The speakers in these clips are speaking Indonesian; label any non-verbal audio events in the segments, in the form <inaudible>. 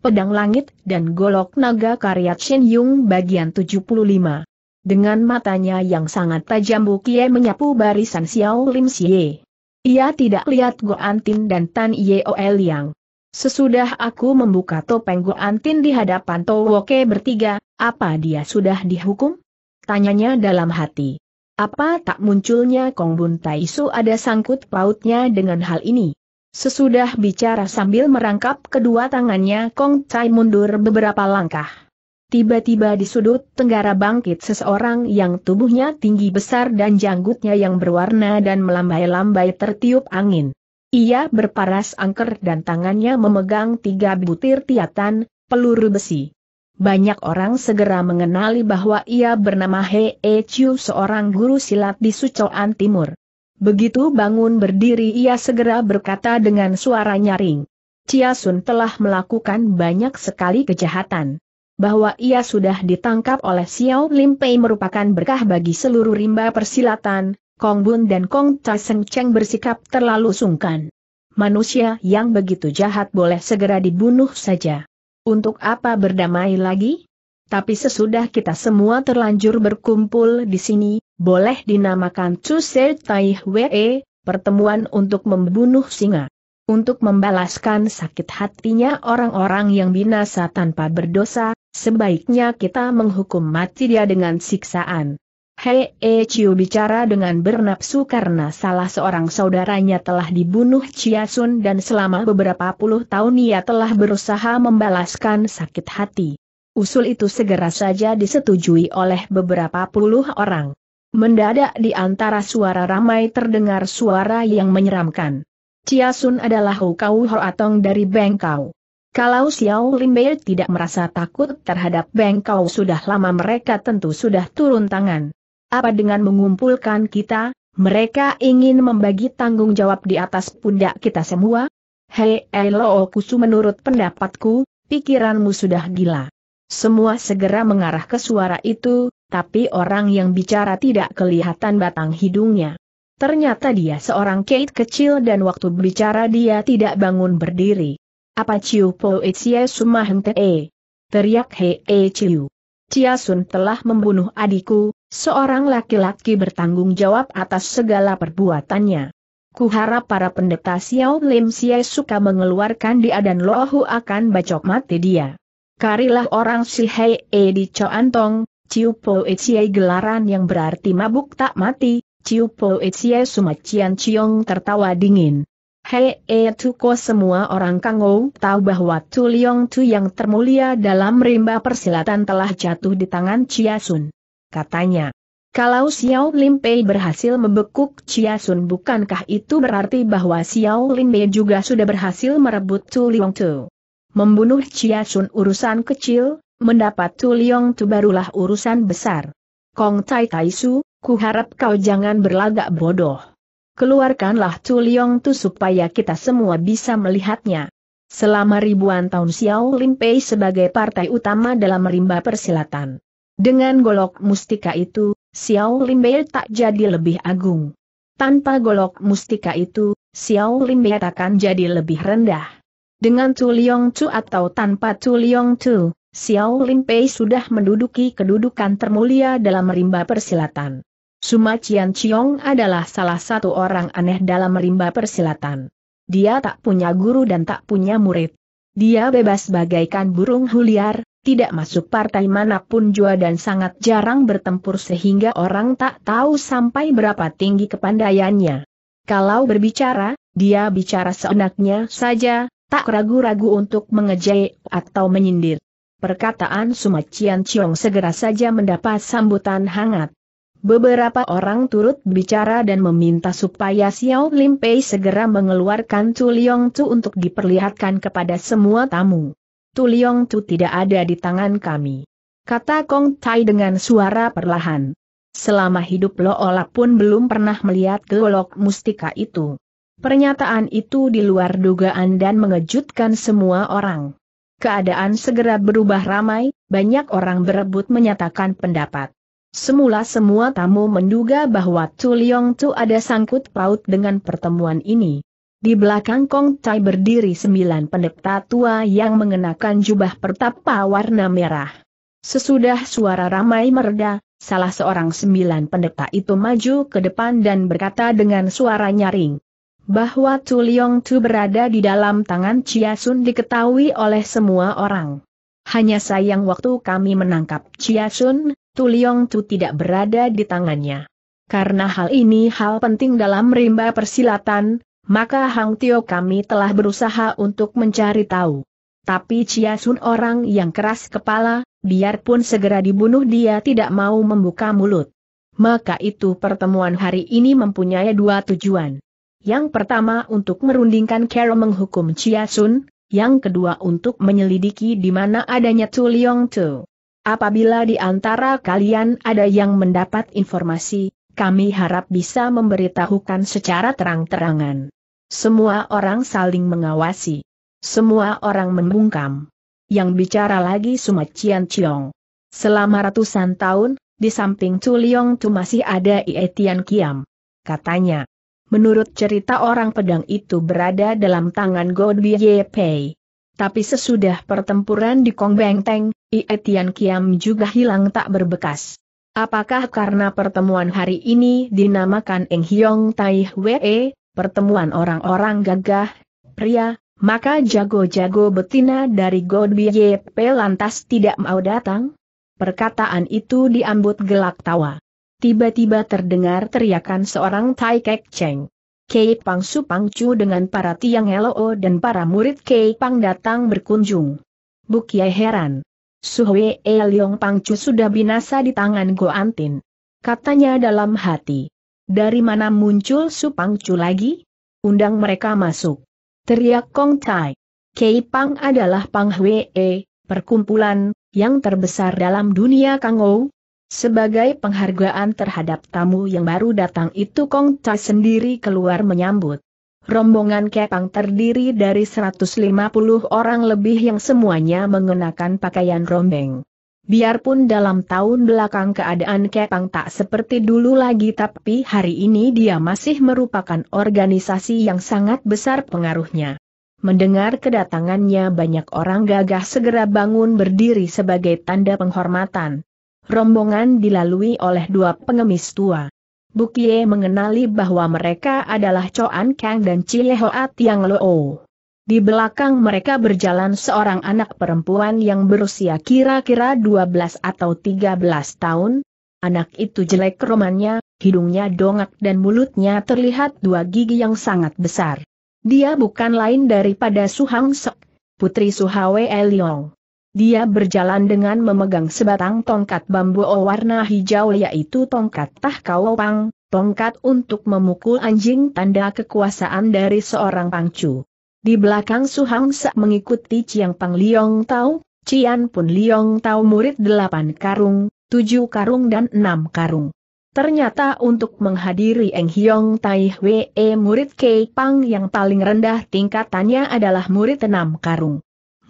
Pedang Langit dan Golok Naga karya Shen Yung bagian 75. Dengan matanya yang sangat tajam Bu Kie menyapu barisan Xiao Lim Xie. Ia tidak lihat Antin dan Tan Yeol yang. Sesudah aku membuka topeng Antin di hadapan Towoke bertiga, apa dia sudah dihukum? Tanyanya dalam hati. Apa tak munculnya Kong Bun Taisu ada sangkut pautnya dengan hal ini? Sesudah bicara sambil merangkap kedua tangannya Kong Tai mundur beberapa langkah. Tiba-tiba di sudut tenggara bangkit seseorang yang tubuhnya tinggi besar dan janggutnya yang berwarna dan melambai-lambai tertiup angin. Ia berparas angker dan tangannya memegang tiga butir tiatan, peluru besi. Banyak orang segera mengenali bahwa ia bernama Hee Chiu seorang guru silat di Sucoan Timur. Begitu bangun berdiri ia segera berkata dengan suara nyaring. Chia Sun telah melakukan banyak sekali kejahatan. Bahwa ia sudah ditangkap oleh Xiao Lim Pei merupakan berkah bagi seluruh rimba persilatan, Kong Bun dan Kong Ta Seng Cheng bersikap terlalu sungkan. Manusia yang begitu jahat boleh segera dibunuh saja. Untuk apa berdamai lagi? Tapi sesudah kita semua terlanjur berkumpul di sini, boleh dinamakan Se Tai Wee, pertemuan untuk membunuh singa. Untuk membalaskan sakit hatinya orang-orang yang binasa tanpa berdosa, sebaiknya kita menghukum mati dia dengan siksaan. Hei e Chiu bicara dengan bernapsu karena salah seorang saudaranya telah dibunuh Chia Sun dan selama beberapa puluh tahun ia telah berusaha membalaskan sakit hati. Usul itu segera saja disetujui oleh beberapa puluh orang. Mendadak di antara suara ramai terdengar suara yang menyeramkan. Chia Sun adalah Hukau Hoatong dari Bengkau. Kalau Xiao Limbei tidak merasa takut terhadap Bengkau sudah lama mereka tentu sudah turun tangan. Apa dengan mengumpulkan kita, mereka ingin membagi tanggung jawab di atas pundak kita semua? Hei Elo Kusu menurut pendapatku, pikiranmu sudah gila. Semua segera mengarah ke suara itu, tapi orang yang bicara tidak kelihatan batang hidungnya. Ternyata dia seorang Kate kecil dan waktu bicara dia tidak bangun berdiri. Apa Ciu Po Itzie Sumaheng Te? E? Teriak He E Ciu. Chia Sun telah membunuh adikku, seorang laki-laki bertanggung jawab atas segala perbuatannya. Kuharap para pendeta Xiao Lim Xie suka mengeluarkan dia dan Lohu akan bacok mati dia. Karilah orang si Hei E di Coantong, Ciu Po Echie gelaran yang berarti mabuk tak mati, Ciu Po Echie Sumacian Ciong tertawa dingin. Hei e tuko semua orang kango tahu bahwa Tu Liong Tu yang termulia dalam rimba persilatan telah jatuh di tangan Chia Sun. Katanya. Kalau Xiao Lim Pei berhasil membekuk Chia Sun bukankah itu berarti bahwa Xiao Lim Pei juga sudah berhasil merebut Tu Liong Tu. Membunuh Chia Sun urusan kecil, Mendapat Tuliong Tu barulah urusan besar. Kong Tai Tai Su, ku harap kau jangan berlagak bodoh. Keluarkanlah Tuliong Tu supaya kita semua bisa melihatnya. Selama ribuan tahun Xiao Pei sebagai partai utama dalam rimba persilatan. Dengan golok mustika itu, Xiao Limbei tak jadi lebih agung. Tanpa golok mustika itu, Xiao Limbei takkan jadi lebih rendah. Dengan Liong Tu atau tanpa Liong Tu, Xiao Pei sudah menduduki kedudukan termulia dalam rimba persilatan. Suma Qian Chiong adalah salah satu orang aneh dalam rimba persilatan. Dia tak punya guru dan tak punya murid. Dia bebas bagaikan burung huliar, tidak masuk partai manapun jua dan sangat jarang bertempur sehingga orang tak tahu sampai berapa tinggi kepandaiannya. Kalau berbicara, dia bicara seenaknya saja, tak ragu-ragu untuk mengejek atau menyindir. Perkataan Sumacian Chiong segera saja mendapat sambutan hangat. Beberapa orang turut bicara dan meminta supaya Xiao Lim Pei segera mengeluarkan Tu Liong Tu untuk diperlihatkan kepada semua tamu. Tu Liong Tu tidak ada di tangan kami. Kata Kong Tai dengan suara perlahan. Selama hidup Lo Ola pun belum pernah melihat gelok mustika itu. Pernyataan itu di luar dugaan dan mengejutkan semua orang. Keadaan segera berubah ramai, banyak orang berebut menyatakan pendapat. Semula semua tamu menduga bahwa Tuliong Tu ada sangkut paut dengan pertemuan ini. Di belakang Kong Tai berdiri sembilan pendeta tua yang mengenakan jubah pertapa warna merah. Sesudah suara ramai mereda, salah seorang sembilan pendeta itu maju ke depan dan berkata dengan suara nyaring bahwa Tu Liong Tu berada di dalam tangan Chia Sun diketahui oleh semua orang. Hanya sayang waktu kami menangkap Chia Sun, Tu Liong Tu tidak berada di tangannya. Karena hal ini hal penting dalam rimba persilatan, maka Hang Tio kami telah berusaha untuk mencari tahu. Tapi Chia Sun orang yang keras kepala, biarpun segera dibunuh dia tidak mau membuka mulut. Maka itu pertemuan hari ini mempunyai dua tujuan. Yang pertama untuk merundingkan Carol menghukum Chia Sun, yang kedua untuk menyelidiki di mana adanya Tu Leong Tu. Apabila di antara kalian ada yang mendapat informasi, kami harap bisa memberitahukan secara terang-terangan. Semua orang saling mengawasi. Semua orang membungkam. Yang bicara lagi Sumat Cian Chiong. Selama ratusan tahun, di samping Tu Leong Tu masih ada Ie Tian Kiam. Katanya, Menurut cerita orang pedang itu berada dalam tangan Godby Ye Pei. Tapi sesudah pertempuran di Kong Beng Teng, Ie Tian Kiam juga hilang tak berbekas. Apakah karena pertemuan hari ini dinamakan Eng Hiong Tai Wee, pertemuan orang-orang gagah, pria, maka jago-jago betina dari Godby Ye Pei lantas tidak mau datang? Perkataan itu diambut gelak tawa tiba-tiba terdengar teriakan seorang Tai Kek Cheng. Kei Pang Su Pang Chu dengan para tiang LO dan para murid Kei Pang datang berkunjung. Bukia heran. Suhwe E Leong Pang Chu sudah binasa di tangan Go Antin, Katanya dalam hati. Dari mana muncul Su Pang Chu lagi? Undang mereka masuk. Teriak Kong Tai. Kei Pang adalah Pang Hwe E, perkumpulan yang terbesar dalam dunia Kangou, sebagai penghargaan terhadap tamu yang baru datang itu Kong Tai sendiri keluar menyambut. Rombongan Kepang terdiri dari 150 orang lebih yang semuanya mengenakan pakaian rombeng. Biarpun dalam tahun belakang keadaan Kepang tak seperti dulu lagi tapi hari ini dia masih merupakan organisasi yang sangat besar pengaruhnya. Mendengar kedatangannya banyak orang gagah segera bangun berdiri sebagai tanda penghormatan. Rombongan dilalui oleh dua pengemis tua. Bukie mengenali bahwa mereka adalah Choan Kang dan Hoat Yang Loo. Di belakang mereka berjalan seorang anak perempuan yang berusia kira-kira 12 atau 13 tahun. Anak itu jelek romannya, hidungnya dongak dan mulutnya terlihat dua gigi yang sangat besar. Dia bukan lain daripada Suhang Sok, putri Suhawe Eliong. Dia berjalan dengan memegang sebatang tongkat bambu warna hijau yaitu tongkat tahkaopang, tongkat untuk memukul anjing tanda kekuasaan dari seorang pangcu. Di belakang Su Hang mengikuti Chiang Pang Liong Tao, Cian Pun Liong Tao murid delapan karung, tujuh karung dan enam karung. Ternyata untuk menghadiri Eng Hiong Tai Hwe murid Kei Pang yang paling rendah tingkatannya adalah murid enam karung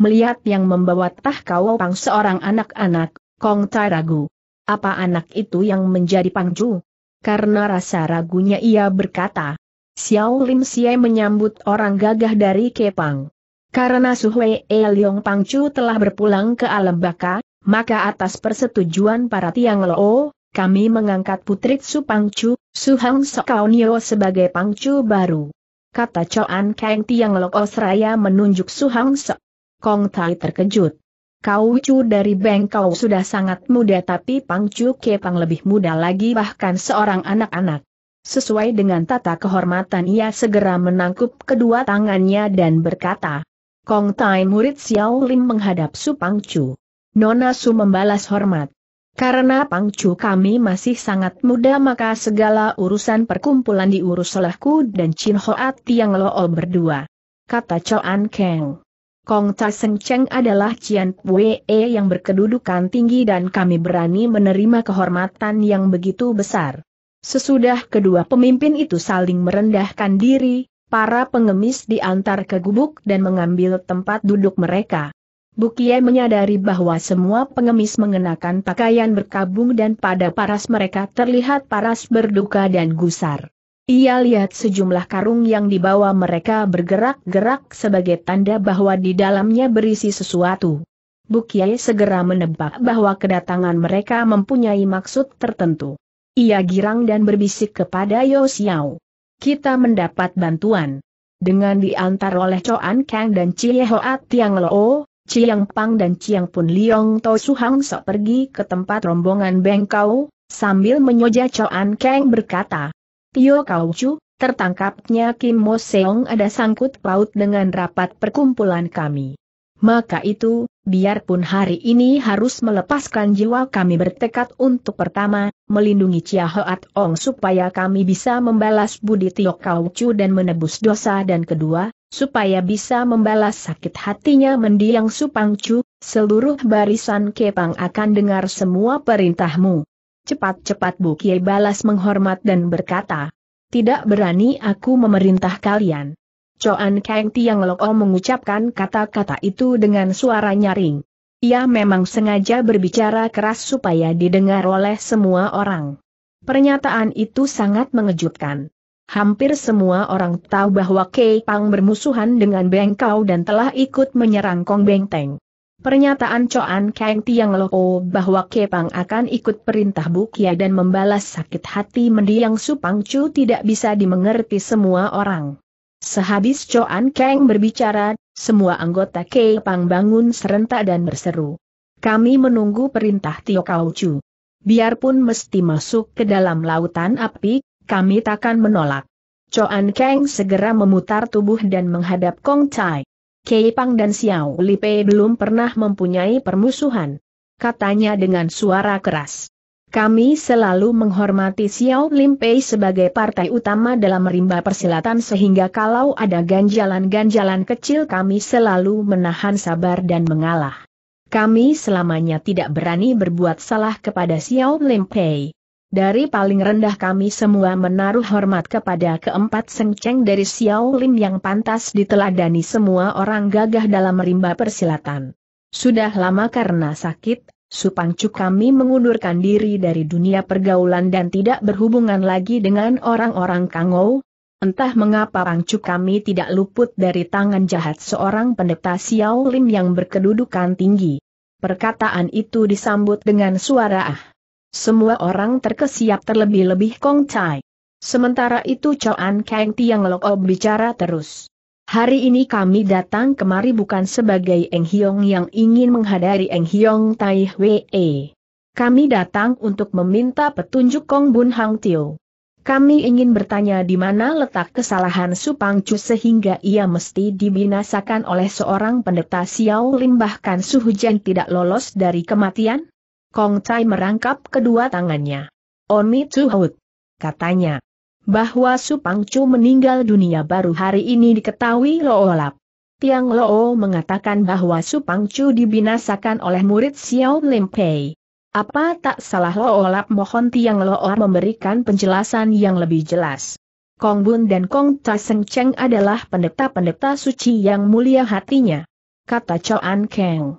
melihat yang membawa tahkau kau pang seorang anak-anak, Kong Tai ragu. Apa anak itu yang menjadi pangju? Karena rasa ragunya ia berkata, Xiao Lim Siai menyambut orang gagah dari Kepang. Karena Suhwe E Liong Pangcu telah berpulang ke alam baka, maka atas persetujuan para tiang loo, kami mengangkat putri Su Pangcu, Su Hang Sokau Nio sebagai Pangcu baru. Kata Choan Kang Tiang Loko Seraya menunjuk Su Hang Sok. Kong Tai terkejut. Kau Chu dari Bengkau sudah sangat muda tapi Pang Chu Kepang lebih muda lagi bahkan seorang anak-anak. Sesuai dengan tata kehormatan ia segera menangkup kedua tangannya dan berkata, Kong Tai murid Xiao Lim menghadap Su Pang Chu. Nona Su membalas hormat. Karena Pang Chu kami masih sangat muda maka segala urusan perkumpulan diurus olehku dan Chin Hoat Tiang Lool berdua. Kata Choan Keng. Kong Tai Seng Cheng adalah Cian Pue yang berkedudukan tinggi dan kami berani menerima kehormatan yang begitu besar. Sesudah kedua pemimpin itu saling merendahkan diri, para pengemis diantar ke gubuk dan mengambil tempat duduk mereka. Bukie menyadari bahwa semua pengemis mengenakan pakaian berkabung dan pada paras mereka terlihat paras berduka dan gusar. Ia lihat sejumlah karung yang dibawa mereka bergerak-gerak sebagai tanda bahwa di dalamnya berisi sesuatu. Bukiai segera menebak bahwa kedatangan mereka mempunyai maksud tertentu. Ia girang dan berbisik kepada Yo Kita mendapat bantuan. Dengan diantar oleh Coan Kang dan Chie Hoat Tiang Loo, Chiang Pang dan Chiang Pun Liong To Suhang Sok pergi ke tempat rombongan Bengkau, sambil menyoja Coan Kang berkata, Tio Kauchu, tertangkapnya Kim Mo Seong ada sangkut paut dengan rapat perkumpulan kami. Maka itu, biarpun hari ini harus melepaskan jiwa kami bertekad untuk pertama, melindungi Chia Hoat Ong supaya kami bisa membalas budi Tio Kauchu dan menebus dosa dan kedua, supaya bisa membalas sakit hatinya mendiang Supang Chu, seluruh barisan Kepang akan dengar semua perintahmu. Cepat-cepat Bukie balas menghormat dan berkata, Tidak berani aku memerintah kalian. Coan Kang Tiang Lok mengucapkan kata-kata itu dengan suara nyaring. Ia memang sengaja berbicara keras supaya didengar oleh semua orang. Pernyataan itu sangat mengejutkan. Hampir semua orang tahu bahwa Kei Pang bermusuhan dengan Beng Kau dan telah ikut menyerang Kong Beng Teng. Pernyataan Coan Kang Tiang Lo oh, bahwa Kepang akan ikut perintah Bukia dan membalas sakit hati mendiang Supang Chu tidak bisa dimengerti semua orang. Sehabis Coan Kang berbicara, semua anggota Kepang bangun serentak dan berseru. Kami menunggu perintah Tio Kau Chu. Biarpun mesti masuk ke dalam lautan api, kami takkan menolak. Coan Kang segera memutar tubuh dan menghadap Kong Chai. Kei Pang dan Xiao Lipe belum pernah mempunyai permusuhan. Katanya dengan suara keras. Kami selalu menghormati Xiao Limpei sebagai partai utama dalam rimba persilatan sehingga kalau ada ganjalan-ganjalan kecil kami selalu menahan sabar dan mengalah. Kami selamanya tidak berani berbuat salah kepada Xiao Limpei dari paling rendah kami semua menaruh hormat kepada keempat sengceng dari Xiao Lim yang pantas diteladani semua orang gagah dalam rimba persilatan. Sudah lama karena sakit, Supangcu kami mengundurkan diri dari dunia pergaulan dan tidak berhubungan lagi dengan orang-orang Kangou. Entah mengapa Pangcu kami tidak luput dari tangan jahat seorang pendeta Xiao Lim yang berkedudukan tinggi. Perkataan itu disambut dengan suara ah. Semua orang terkesiap terlebih-lebih Kong Chai. Sementara itu Choan Kang Tiang Lok bicara terus. Hari ini kami datang kemari bukan sebagai Eng Hiong yang ingin menghadari Eng Hiong Tai Wei. Kami datang untuk meminta petunjuk Kong Bun Hang Tio. Kami ingin bertanya di mana letak kesalahan Supang Chu sehingga ia mesti dibinasakan oleh seorang pendeta Xiao Lim bahkan Su Hujan tidak lolos dari kematian? Kong Chai merangkap kedua tangannya. Oni Tuhut, Katanya, bahwa Supangcu meninggal dunia baru hari ini diketahui Loolap. Tiang Loo mengatakan bahwa Supangcu dibinasakan oleh murid Xiao Lim Pei. Apa tak salah Loolap mohon Tiang Loo memberikan penjelasan yang lebih jelas. Kong Bun dan Kong Ta Seng Cheng adalah pendeta-pendeta suci yang mulia hatinya. Kata Choan Keng.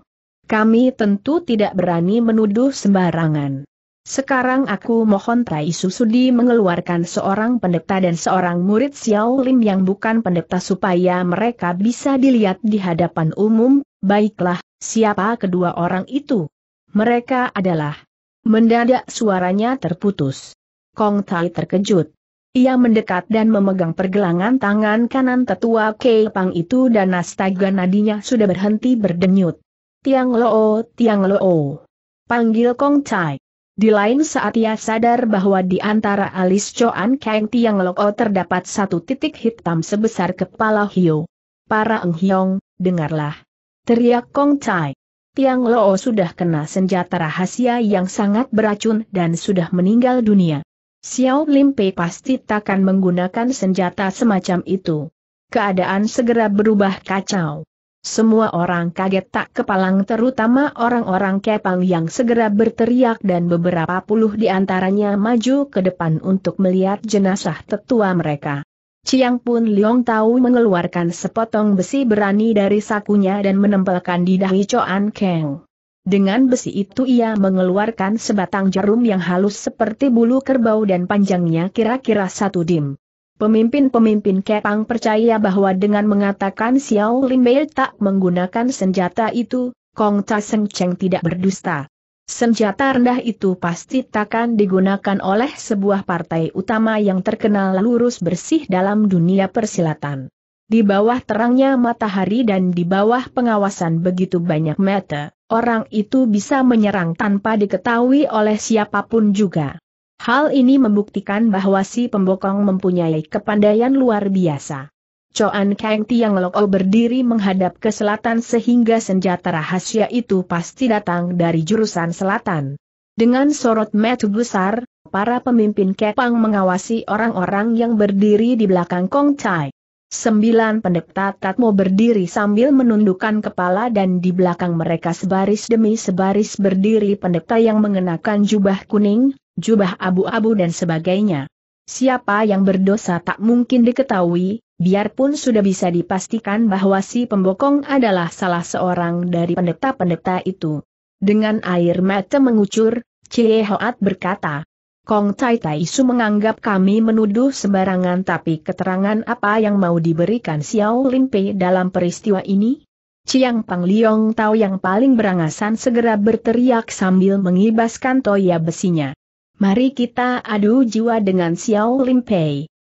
Kami tentu tidak berani menuduh sembarangan. Sekarang aku mohon Tai Susudi mengeluarkan seorang pendeta dan seorang murid Xiao Lim yang bukan pendeta supaya mereka bisa dilihat di hadapan umum, baiklah, siapa kedua orang itu? Mereka adalah. Mendadak suaranya terputus. Kong Tai terkejut. Ia mendekat dan memegang pergelangan tangan kanan tetua Kei Pang itu dan nastaga nadinya sudah berhenti berdenyut. Tiang Loo, Tiang Loo. Panggil Kong Chai. Di lain saat ia sadar bahwa di antara alis Choan Kang Tiang Loo terdapat satu titik hitam sebesar kepala hiu. Para Eng Hiong, dengarlah. Teriak Kong Chai. Tiang Loo sudah kena senjata rahasia yang sangat beracun dan sudah meninggal dunia. Xiao Lim Limpe pasti takkan menggunakan senjata semacam itu. Keadaan segera berubah kacau. Semua orang kaget tak kepalang terutama orang-orang kepang yang segera berteriak dan beberapa puluh di antaranya maju ke depan untuk melihat jenazah tetua mereka. Ciang pun Liong tahu mengeluarkan sepotong besi berani dari sakunya dan menempelkan di dahi Choan Keng. Dengan besi itu ia mengeluarkan sebatang jarum yang halus seperti bulu kerbau dan panjangnya kira-kira satu dim. Pemimpin-pemimpin Kepang percaya bahwa dengan mengatakan Xiao Limbei tak menggunakan senjata itu, Kong Ta Seng Cheng tidak berdusta. Senjata rendah itu pasti takkan digunakan oleh sebuah partai utama yang terkenal lurus bersih dalam dunia persilatan. Di bawah terangnya matahari dan di bawah pengawasan begitu banyak mata, orang itu bisa menyerang tanpa diketahui oleh siapapun juga. Hal ini membuktikan bahwa si pembokong mempunyai kepandaian luar biasa. Coan Kang Tiang o oh berdiri menghadap ke selatan sehingga senjata rahasia itu pasti datang dari jurusan selatan. Dengan sorot mata besar, para pemimpin Kepang mengawasi orang-orang yang berdiri di belakang Kong Chai. Sembilan pendekta Tatmo berdiri sambil menundukkan kepala dan di belakang mereka sebaris demi sebaris berdiri pendekta yang mengenakan jubah kuning, jubah abu-abu dan sebagainya. Siapa yang berdosa tak mungkin diketahui, biarpun sudah bisa dipastikan bahwa si pembokong adalah salah seorang dari pendeta-pendeta itu. Dengan air mata mengucur, Cie Hoat berkata, Kong Tai Tai Su menganggap kami menuduh sembarangan tapi keterangan apa yang mau diberikan Xiao Lin Pei dalam peristiwa ini? Chiang Pang Liong Tao yang paling berangasan segera berteriak sambil mengibaskan toya besinya. Mari kita adu jiwa dengan Xiao Lim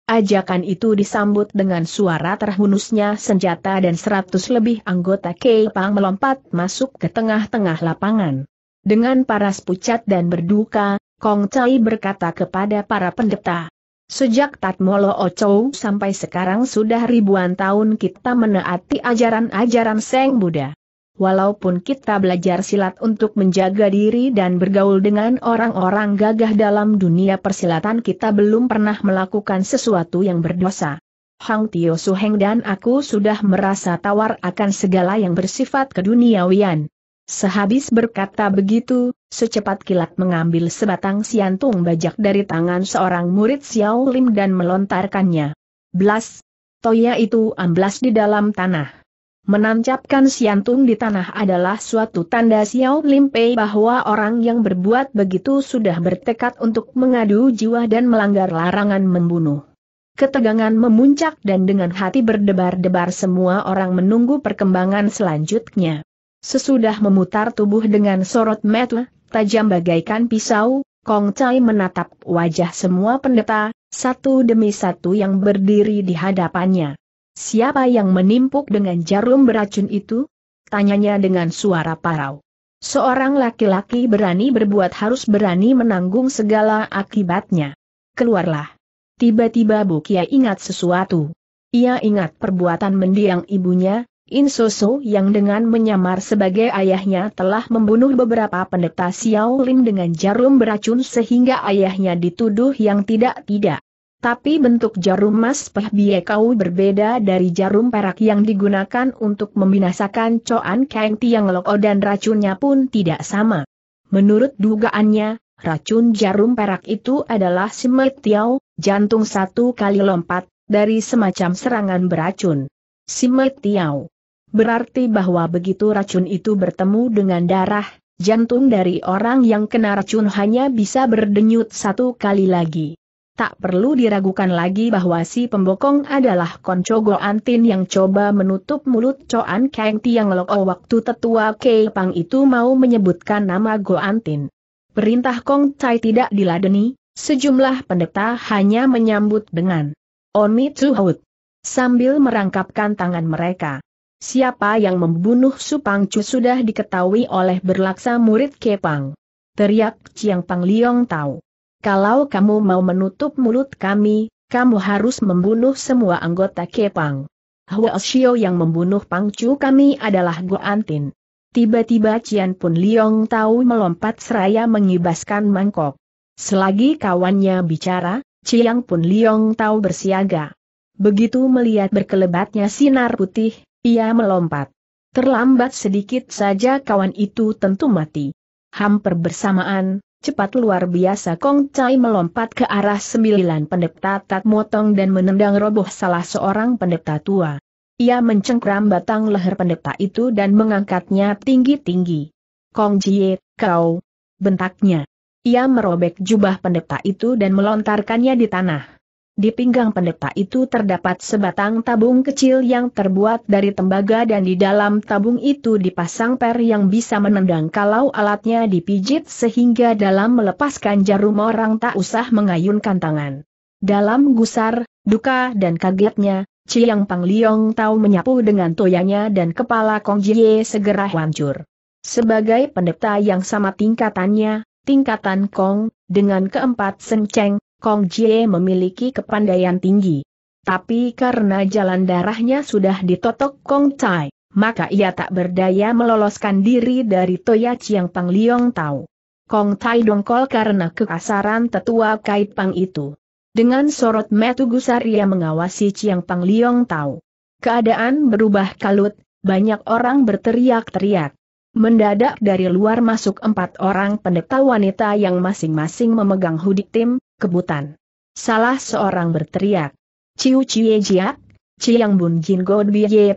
Ajakan itu disambut dengan suara terhunusnya senjata dan seratus lebih anggota Pang melompat masuk ke tengah-tengah lapangan. Dengan paras pucat dan berduka, Kong Chai berkata kepada para pendeta. Sejak Tatmolo Ocho sampai sekarang sudah ribuan tahun kita menaati ajaran-ajaran Seng Buddha. Walaupun kita belajar silat untuk menjaga diri dan bergaul dengan orang-orang gagah dalam dunia persilatan kita belum pernah melakukan sesuatu yang berdosa. Hang Tio Suheng dan aku sudah merasa tawar akan segala yang bersifat keduniawian. Sehabis berkata begitu, secepat kilat mengambil sebatang siantung bajak dari tangan seorang murid Xiao Lim dan melontarkannya. Blas! Toya itu amblas di dalam tanah. Menancapkan siantung di tanah adalah suatu tanda Xiao Limpei bahwa orang yang berbuat begitu sudah bertekad untuk mengadu jiwa dan melanggar larangan membunuh. Ketegangan memuncak dan dengan hati berdebar-debar semua orang menunggu perkembangan selanjutnya. Sesudah memutar tubuh dengan sorot mata tajam bagaikan pisau, Kong Chai menatap wajah semua pendeta, satu demi satu yang berdiri di hadapannya. Siapa yang menimpuk dengan jarum beracun itu? Tanyanya dengan suara parau. Seorang laki-laki berani berbuat harus berani menanggung segala akibatnya. Keluarlah. Tiba-tiba Bukia ingat sesuatu. Ia ingat perbuatan mendiang ibunya, Insoso yang dengan menyamar sebagai ayahnya telah membunuh beberapa pendeta Xiao Lin dengan jarum beracun sehingga ayahnya dituduh yang tidak-tidak. Tapi bentuk jarum emas Peh Bie Kau berbeda dari jarum perak yang digunakan untuk membinasakan Coan Kang Tiang Loko dan racunnya pun tidak sama. Menurut dugaannya, racun jarum perak itu adalah Simet Tiao, jantung satu kali lompat, dari semacam serangan beracun. Simet Tiao. Berarti bahwa begitu racun itu bertemu dengan darah, jantung dari orang yang kena racun hanya bisa berdenyut satu kali lagi tak perlu diragukan lagi bahwa si pembokong adalah Koncogo Antin yang coba menutup mulut Coan Kang Tiang Lok waktu tetua Kei Pang itu mau menyebutkan nama Go Antin. Perintah Kong Cai tidak diladeni, sejumlah pendeta hanya menyambut dengan Oni Tsuhut sambil merangkapkan tangan mereka. Siapa yang membunuh Chu sudah diketahui oleh berlaksa murid Kepang. Teriak Ciang Pang Liong tahu kalau kamu mau menutup mulut kami, kamu harus membunuh semua anggota Kepang. Hua Xiao yang membunuh pangcu kami adalah Antin. Tiba-tiba Cian Pun Liong tahu melompat seraya mengibaskan mangkok. Selagi kawannya bicara, Ciang Pun Liong tahu bersiaga. Begitu melihat berkelebatnya sinar putih, ia melompat. Terlambat sedikit saja kawan itu tentu mati. Hampir bersamaan, Cepat luar biasa Kong Chai melompat ke arah sembilan pendeta tak motong dan menendang roboh salah seorang pendeta tua. Ia mencengkram batang leher pendeta itu dan mengangkatnya tinggi-tinggi. Kong Jie, kau! Bentaknya. Ia merobek jubah pendeta itu dan melontarkannya di tanah. Di pinggang pendeta itu terdapat sebatang tabung kecil yang terbuat dari tembaga dan di dalam tabung itu dipasang per yang bisa menendang kalau alatnya dipijit sehingga dalam melepaskan jarum orang tak usah mengayunkan tangan. Dalam gusar, duka dan kagetnya, Ciang Pang Liong tahu menyapu dengan toyanya dan kepala Kong Jie segera hancur. Sebagai pendeta yang sama tingkatannya, tingkatan Kong, dengan keempat senceng, Kong Jie memiliki kepandaian tinggi. Tapi karena jalan darahnya sudah ditotok Kong Tai, maka ia tak berdaya meloloskan diri dari Toya Chiang Pang Liong Tau. Kong Tai dongkol karena kekasaran tetua Kai Pang itu. Dengan sorot metu gusar ia mengawasi Chiang Pang Liong Tau. Keadaan berubah kalut, banyak orang berteriak-teriak. Mendadak dari luar masuk empat orang pendeta wanita yang masing-masing memegang hudik tim, kebutan. Salah seorang berteriak. Ciu Cie Jiak, Ciang Bun Jin Go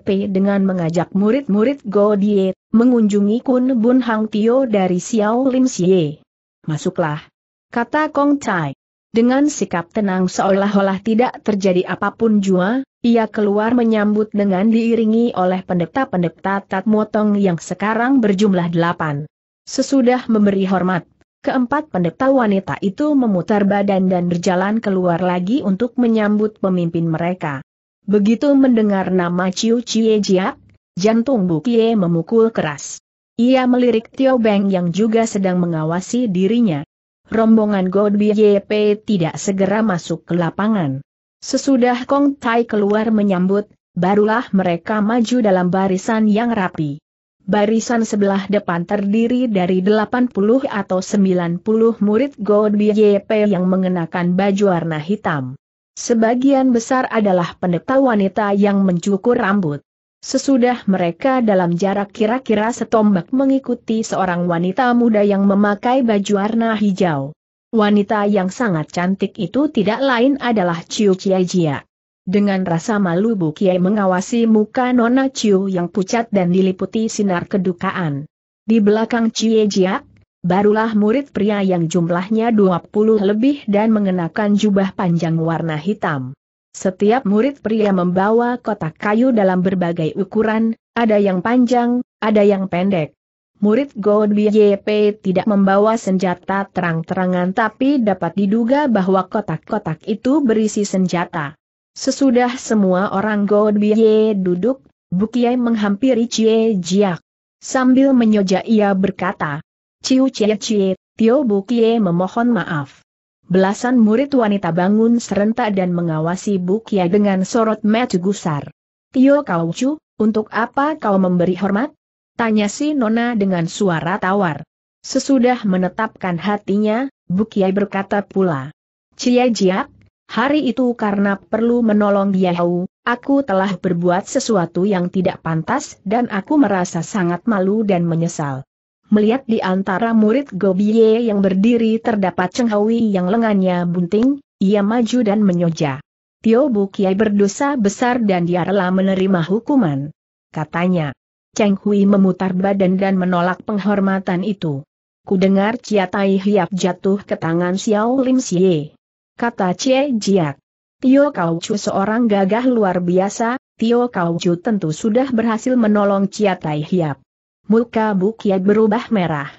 Pe dengan mengajak murid-murid Go Die, mengunjungi Kun Bun Hang Tio dari Xiao Lim Xie. Masuklah. Kata Kong Chai. Dengan sikap tenang seolah-olah tidak terjadi apapun jua, ia keluar menyambut dengan diiringi oleh pendeta-pendeta Tat Motong yang sekarang berjumlah delapan. Sesudah memberi hormat, Keempat pendeta wanita itu memutar badan dan berjalan keluar lagi untuk menyambut pemimpin mereka. Begitu mendengar nama Ciu Cie Jiak, jantung Bukie memukul keras. Ia melirik Tio Beng yang juga sedang mengawasi dirinya. Rombongan God BYP tidak segera masuk ke lapangan. Sesudah Kong Tai keluar menyambut, barulah mereka maju dalam barisan yang rapi. Barisan sebelah depan terdiri dari 80 atau 90 murid Godi YP yang mengenakan baju warna hitam. Sebagian besar adalah pendeta wanita yang mencukur rambut. Sesudah mereka dalam jarak kira-kira setombak mengikuti seorang wanita muda yang memakai baju warna hijau. Wanita yang sangat cantik itu tidak lain adalah Ciu Chia Jia. Dengan rasa malu Bu Kiai mengawasi muka Nona Chiu yang pucat dan diliputi sinar kedukaan. Di belakang Cie Jiak, barulah murid pria yang jumlahnya 20 lebih dan mengenakan jubah panjang warna hitam. Setiap murid pria membawa kotak kayu dalam berbagai ukuran, ada yang panjang, ada yang pendek. Murid God YP tidak membawa senjata terang-terangan tapi dapat diduga bahwa kotak-kotak itu berisi senjata. Sesudah semua orang Bie duduk, Bukiai menghampiri Cie Jiak. Sambil menyoja ia berkata, Ciu Cie Cie, Tio Bukie memohon maaf. Belasan murid wanita bangun serentak dan mengawasi Bukiai dengan sorot mata gusar. Tio kau Chu, untuk apa kau memberi hormat? Tanya si Nona dengan suara tawar. Sesudah menetapkan hatinya, Bukiai berkata pula. Cie Jiak, Hari itu karena perlu menolong Yahoo, aku telah berbuat sesuatu yang tidak pantas dan aku merasa sangat malu dan menyesal. Melihat di antara murid Gobiye yang berdiri terdapat Cheng yang lengannya bunting, ia maju dan menyoja. Tio Bu Kiai berdosa besar dan dia rela menerima hukuman. Katanya, Cheng Hui memutar badan dan menolak penghormatan itu. Kudengar Chia Cia Tai Hiap jatuh ke tangan Xiao Lim Xie kata Cie Jiak. Tio kau Chu seorang gagah luar biasa, Tio kau Chu tentu sudah berhasil menolong Cia Tai Hiap. Muka Bukiat berubah merah.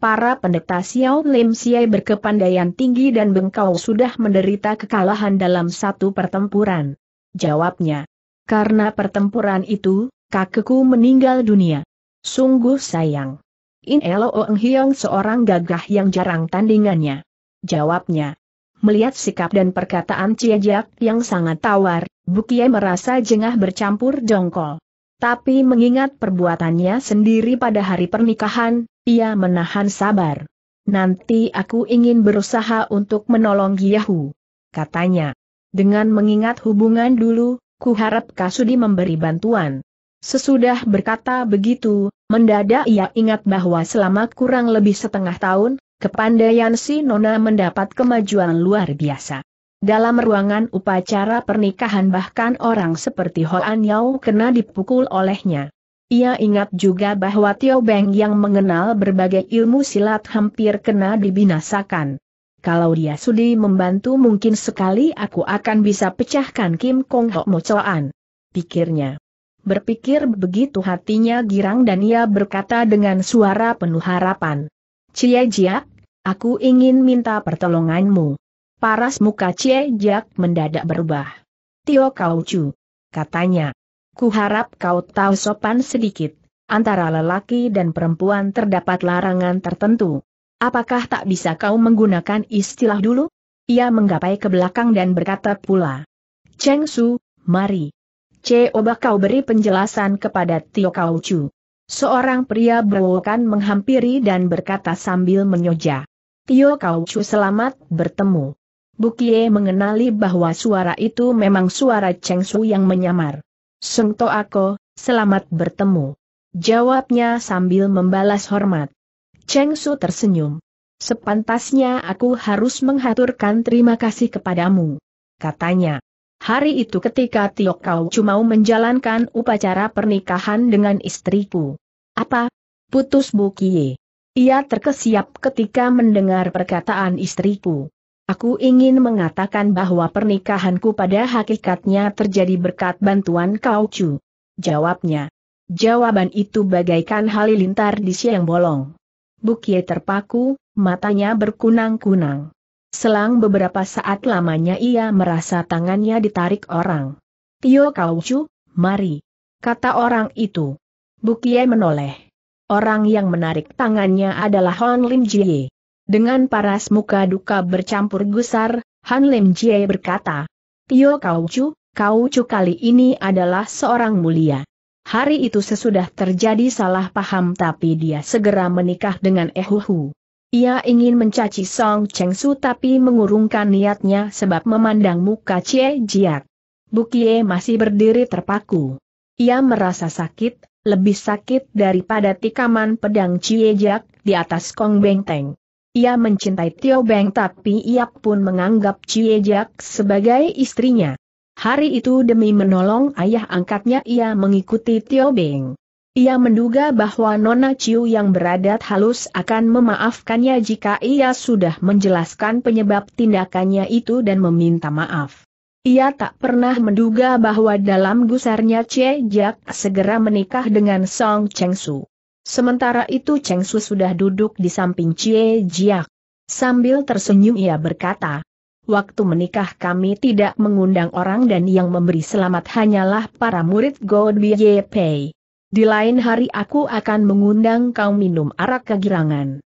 Para pendeta Xiao Lim Sia berkepandaian tinggi dan bengkau sudah menderita kekalahan dalam satu pertempuran. Jawabnya. Karena pertempuran itu, kakekku meninggal dunia. Sungguh sayang. In Elo Ong Hiong seorang gagah yang jarang tandingannya. Jawabnya. Melihat sikap dan perkataan Ciejak yang sangat tawar, Bukie merasa jengah bercampur jongkol. Tapi mengingat perbuatannya sendiri pada hari pernikahan, ia menahan sabar. Nanti aku ingin berusaha untuk menolong Yahu. Katanya. Dengan mengingat hubungan dulu, kuharap Kasudi memberi bantuan. Sesudah berkata begitu, mendadak ia ingat bahwa selama kurang lebih setengah tahun, Kepandaian si Nona mendapat kemajuan luar biasa. Dalam ruangan upacara pernikahan bahkan orang seperti Hoan Yao kena dipukul olehnya. Ia ingat juga bahwa Tio Beng yang mengenal berbagai ilmu silat hampir kena dibinasakan. Kalau dia sudi membantu mungkin sekali aku akan bisa pecahkan Kim Kong Ho Mocoan. Pikirnya. Berpikir begitu hatinya girang dan ia berkata dengan suara penuh harapan. Cie Jiak, aku ingin minta pertolonganmu. Paras muka Cie Jiak mendadak berubah. Tio Kau Chu, katanya. Ku harap kau tahu sopan sedikit, antara lelaki dan perempuan terdapat larangan tertentu. Apakah tak bisa kau menggunakan istilah dulu? Ia menggapai ke belakang dan berkata pula. Cheng Su, mari. Cie kau beri penjelasan kepada Tio Kau Chu. Seorang pria berwokan menghampiri dan berkata sambil menyoja. Tio Kau Chu selamat bertemu. Bukie mengenali bahwa suara itu memang suara Cheng Su yang menyamar. Seng To Ako, selamat bertemu. Jawabnya sambil membalas hormat. Cheng Su tersenyum. Sepantasnya aku harus menghaturkan terima kasih kepadamu. Katanya. Hari itu ketika Tio Kau cuma menjalankan upacara pernikahan dengan istriku. Apa? Putus Bukie. Ia terkesiap ketika mendengar perkataan istriku. Aku ingin mengatakan bahwa pernikahanku pada hakikatnya terjadi berkat bantuan Kau Chu. Jawabnya. Jawaban itu bagaikan halilintar di siang bolong. Bukie terpaku, matanya berkunang-kunang. Selang beberapa saat lamanya ia merasa tangannya ditarik orang. Tio Kaucu, mari. Kata orang itu. Bukie menoleh. Orang yang menarik tangannya adalah Hon Lim Jie. Dengan paras muka duka bercampur gusar, Han Lim Jie berkata, Tio Kaucu, Kaucu kali ini adalah seorang mulia. Hari itu sesudah terjadi salah paham tapi dia segera menikah dengan Ehuhu. Ia ingin mencaci Song Cheng Su tapi mengurungkan niatnya sebab memandang muka Cie Jiak. Bukie masih berdiri terpaku. Ia merasa sakit, lebih sakit daripada tikaman pedang Cie Jiak di atas Kong Bengteng. Ia mencintai Tio Beng tapi ia pun menganggap Cie Jiak sebagai istrinya. Hari itu demi menolong ayah angkatnya ia mengikuti Tio Beng. Ia menduga bahwa Nona Ciu yang beradat halus akan memaafkannya jika ia sudah menjelaskan penyebab tindakannya itu dan meminta maaf. Ia tak pernah menduga bahwa dalam gusarnya Che Jak segera menikah dengan Song Cheng Su. Sementara itu Cheng Su sudah duduk di samping Che Jak. Sambil tersenyum ia berkata, Waktu menikah kami tidak mengundang orang dan yang memberi selamat hanyalah para murid God Ye Pei. Di lain hari aku akan mengundang kau minum arak kegirangan.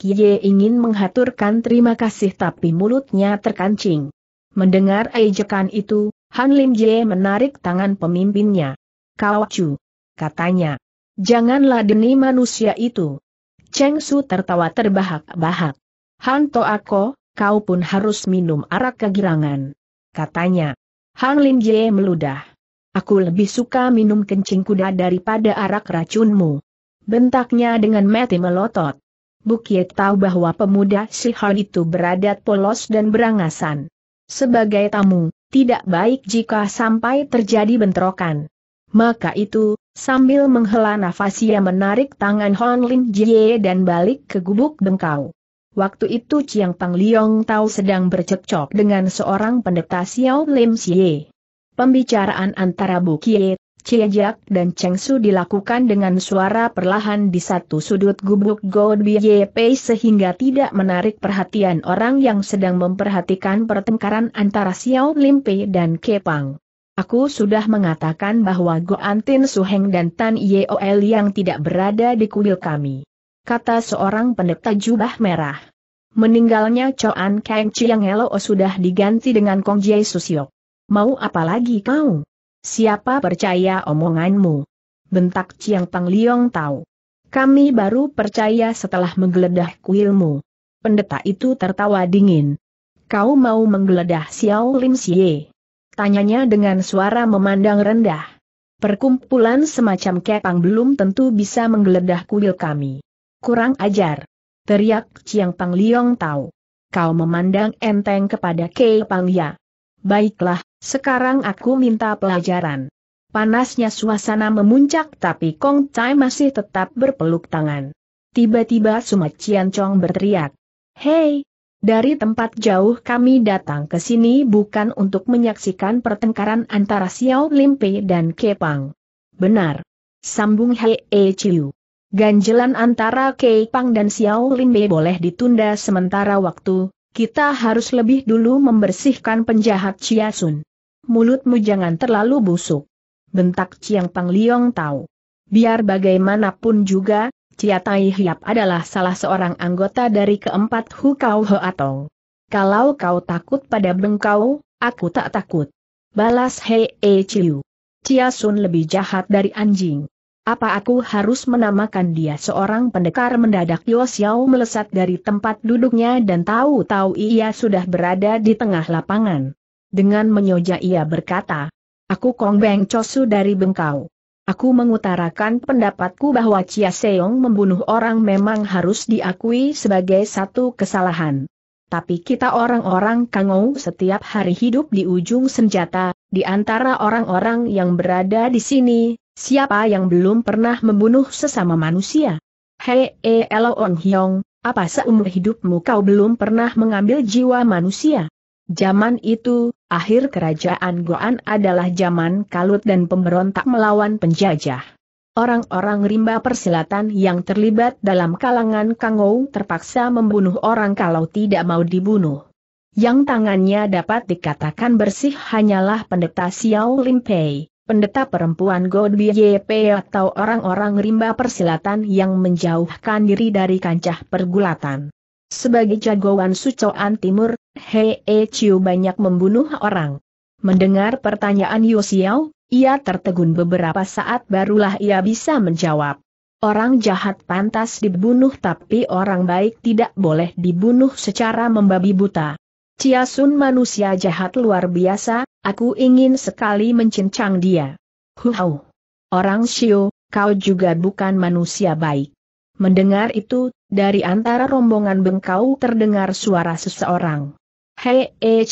Ye ingin menghaturkan terima kasih tapi mulutnya terkancing. Mendengar ejekan itu, Han Lim Ye menarik tangan pemimpinnya. Kau cu, katanya. Janganlah deni manusia itu. Cheng Su tertawa terbahak-bahak. Han To Ako, kau pun harus minum arak kegirangan. Katanya. Han Lim Ye meludah. Aku lebih suka minum kencing kuda daripada arak racunmu. Bentaknya dengan mati melotot. Bukit tahu bahwa pemuda si Sihon itu beradat polos dan berangasan. Sebagai tamu, tidak baik jika sampai terjadi bentrokan. Maka itu, sambil menghela nafas ia menarik tangan Hon Lin Jie dan balik ke gubuk bengkau. Waktu itu Chiang Pang Liong Tao sedang bercekcok dengan seorang pendeta Xiao Lim Xie. Pembicaraan antara Bu Kie, Ciejak dan Cheng Su dilakukan dengan suara perlahan di satu sudut gubuk God Pei sehingga tidak menarik perhatian orang yang sedang memperhatikan pertengkaran antara Xiao Lim Pei dan Kepang. Aku sudah mengatakan bahwa Antin, Su Heng dan Tan Yeol yang tidak berada di kuil kami. Kata seorang pendeta jubah merah. Meninggalnya Choan Kang Chiang Elo sudah diganti dengan Kong Jae Susiok. Mau apa lagi kau? Siapa percaya omonganmu? Bentak Ciang Pang Liong tahu. Kami baru percaya setelah menggeledah kuilmu. Pendeta itu tertawa dingin. Kau mau menggeledah Xiao Lim Xie? Tanyanya dengan suara memandang rendah. Perkumpulan semacam kepang belum tentu bisa menggeledah kuil kami. Kurang ajar. Teriak Ciang Pang Liong tahu. Kau memandang enteng kepada Kei Pang Ya. Baiklah, sekarang aku minta pelajaran. Panasnya suasana memuncak tapi Kong Cai masih tetap berpeluk tangan. Tiba-tiba Suma Cian Chong berteriak. Hei! Dari tempat jauh kami datang ke sini bukan untuk menyaksikan pertengkaran antara Xiao Limpe dan Kepang. Benar. Sambung Hei E Chiu. Ganjelan antara Kepang dan Xiao Limpe boleh ditunda sementara waktu, kita harus lebih dulu membersihkan penjahat Chia Sun mulutmu jangan terlalu busuk. Bentak Chiang Pang Liong tahu. Biar bagaimanapun juga, Chia Tai Hiap adalah salah seorang anggota dari keempat Hukau Atong. Kalau kau takut pada bengkau, aku tak takut. Balas Hei E Chiu. Chia Sun lebih jahat dari anjing. Apa aku harus menamakan dia seorang pendekar mendadak Yo Xiao melesat dari tempat duduknya dan tahu-tahu ia sudah berada di tengah lapangan. Dengan menyoja ia berkata, Aku Kong Beng Chosu dari Bengkau. Aku mengutarakan pendapatku bahwa Chia Seong membunuh orang memang harus diakui sebagai satu kesalahan. Tapi kita orang-orang Kangou setiap hari hidup di ujung senjata, di antara orang-orang yang berada di sini, siapa yang belum pernah membunuh sesama manusia? Hei eh, Elo Hyong, apa seumur hidupmu kau belum pernah mengambil jiwa manusia? Zaman itu, akhir kerajaan Goan adalah zaman kalut dan pemberontak melawan penjajah. Orang-orang rimba persilatan yang terlibat dalam kalangan Kangou terpaksa membunuh orang kalau tidak mau dibunuh. Yang tangannya dapat dikatakan bersih hanyalah pendeta Xiao Limpei, pendeta perempuan Godby Pei atau orang-orang rimba persilatan yang menjauhkan diri dari kancah pergulatan. Sebagai jagoan Sucoan Timur, Hei e Chiu banyak membunuh orang. Mendengar pertanyaan Yosiao, ia tertegun beberapa saat barulah ia bisa menjawab. Orang jahat pantas dibunuh tapi orang baik tidak boleh dibunuh secara membabi buta. Chia Sun manusia jahat luar biasa, aku ingin sekali mencincang dia. Huau! Orang Shio, kau juga bukan manusia baik. Mendengar itu, dari antara rombongan bengkau terdengar suara seseorang. Hei, eh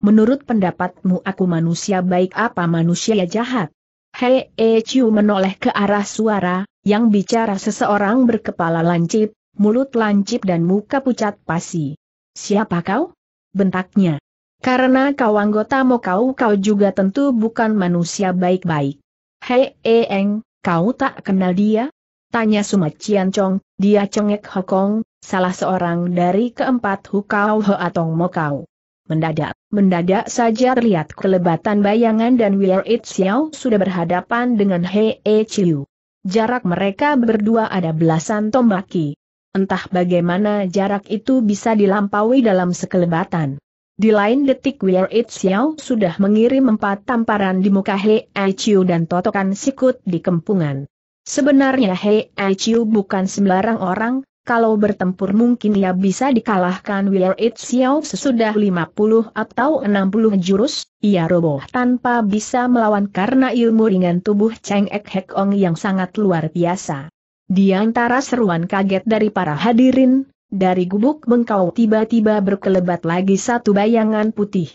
menurut pendapatmu aku manusia baik apa manusia jahat? Hei, eh menoleh ke arah suara, yang bicara seseorang berkepala lancip, mulut lancip dan muka pucat pasi. Siapa kau? Bentaknya. Karena kau anggota mau kau kau juga tentu bukan manusia baik-baik. Hei, Eeng, kau tak kenal dia? Tanya Sumat Ciancong, dia cengek Hokong, salah seorang dari keempat Hukau atau Mokau. Mendadak, mendadak saja terlihat kelebatan bayangan dan Wear It Xiao sudah berhadapan dengan He E Chiu. Jarak mereka berdua ada belasan tombaki. Entah bagaimana jarak itu bisa dilampaui dalam sekelebatan. Di lain detik Wear It Xiao sudah mengirim empat tamparan di muka He E Chiu dan totokan sikut di kempungan. Sebenarnya Hei Achiu bukan sembarang orang, kalau bertempur mungkin ia bisa dikalahkan Will It Xiao sesudah 50 atau 60 jurus, ia roboh tanpa bisa melawan karena ilmu ringan tubuh Cheng Ek Hek Ong yang sangat luar biasa. Di antara seruan kaget dari para hadirin, dari gubuk bengkau tiba-tiba berkelebat lagi satu bayangan putih.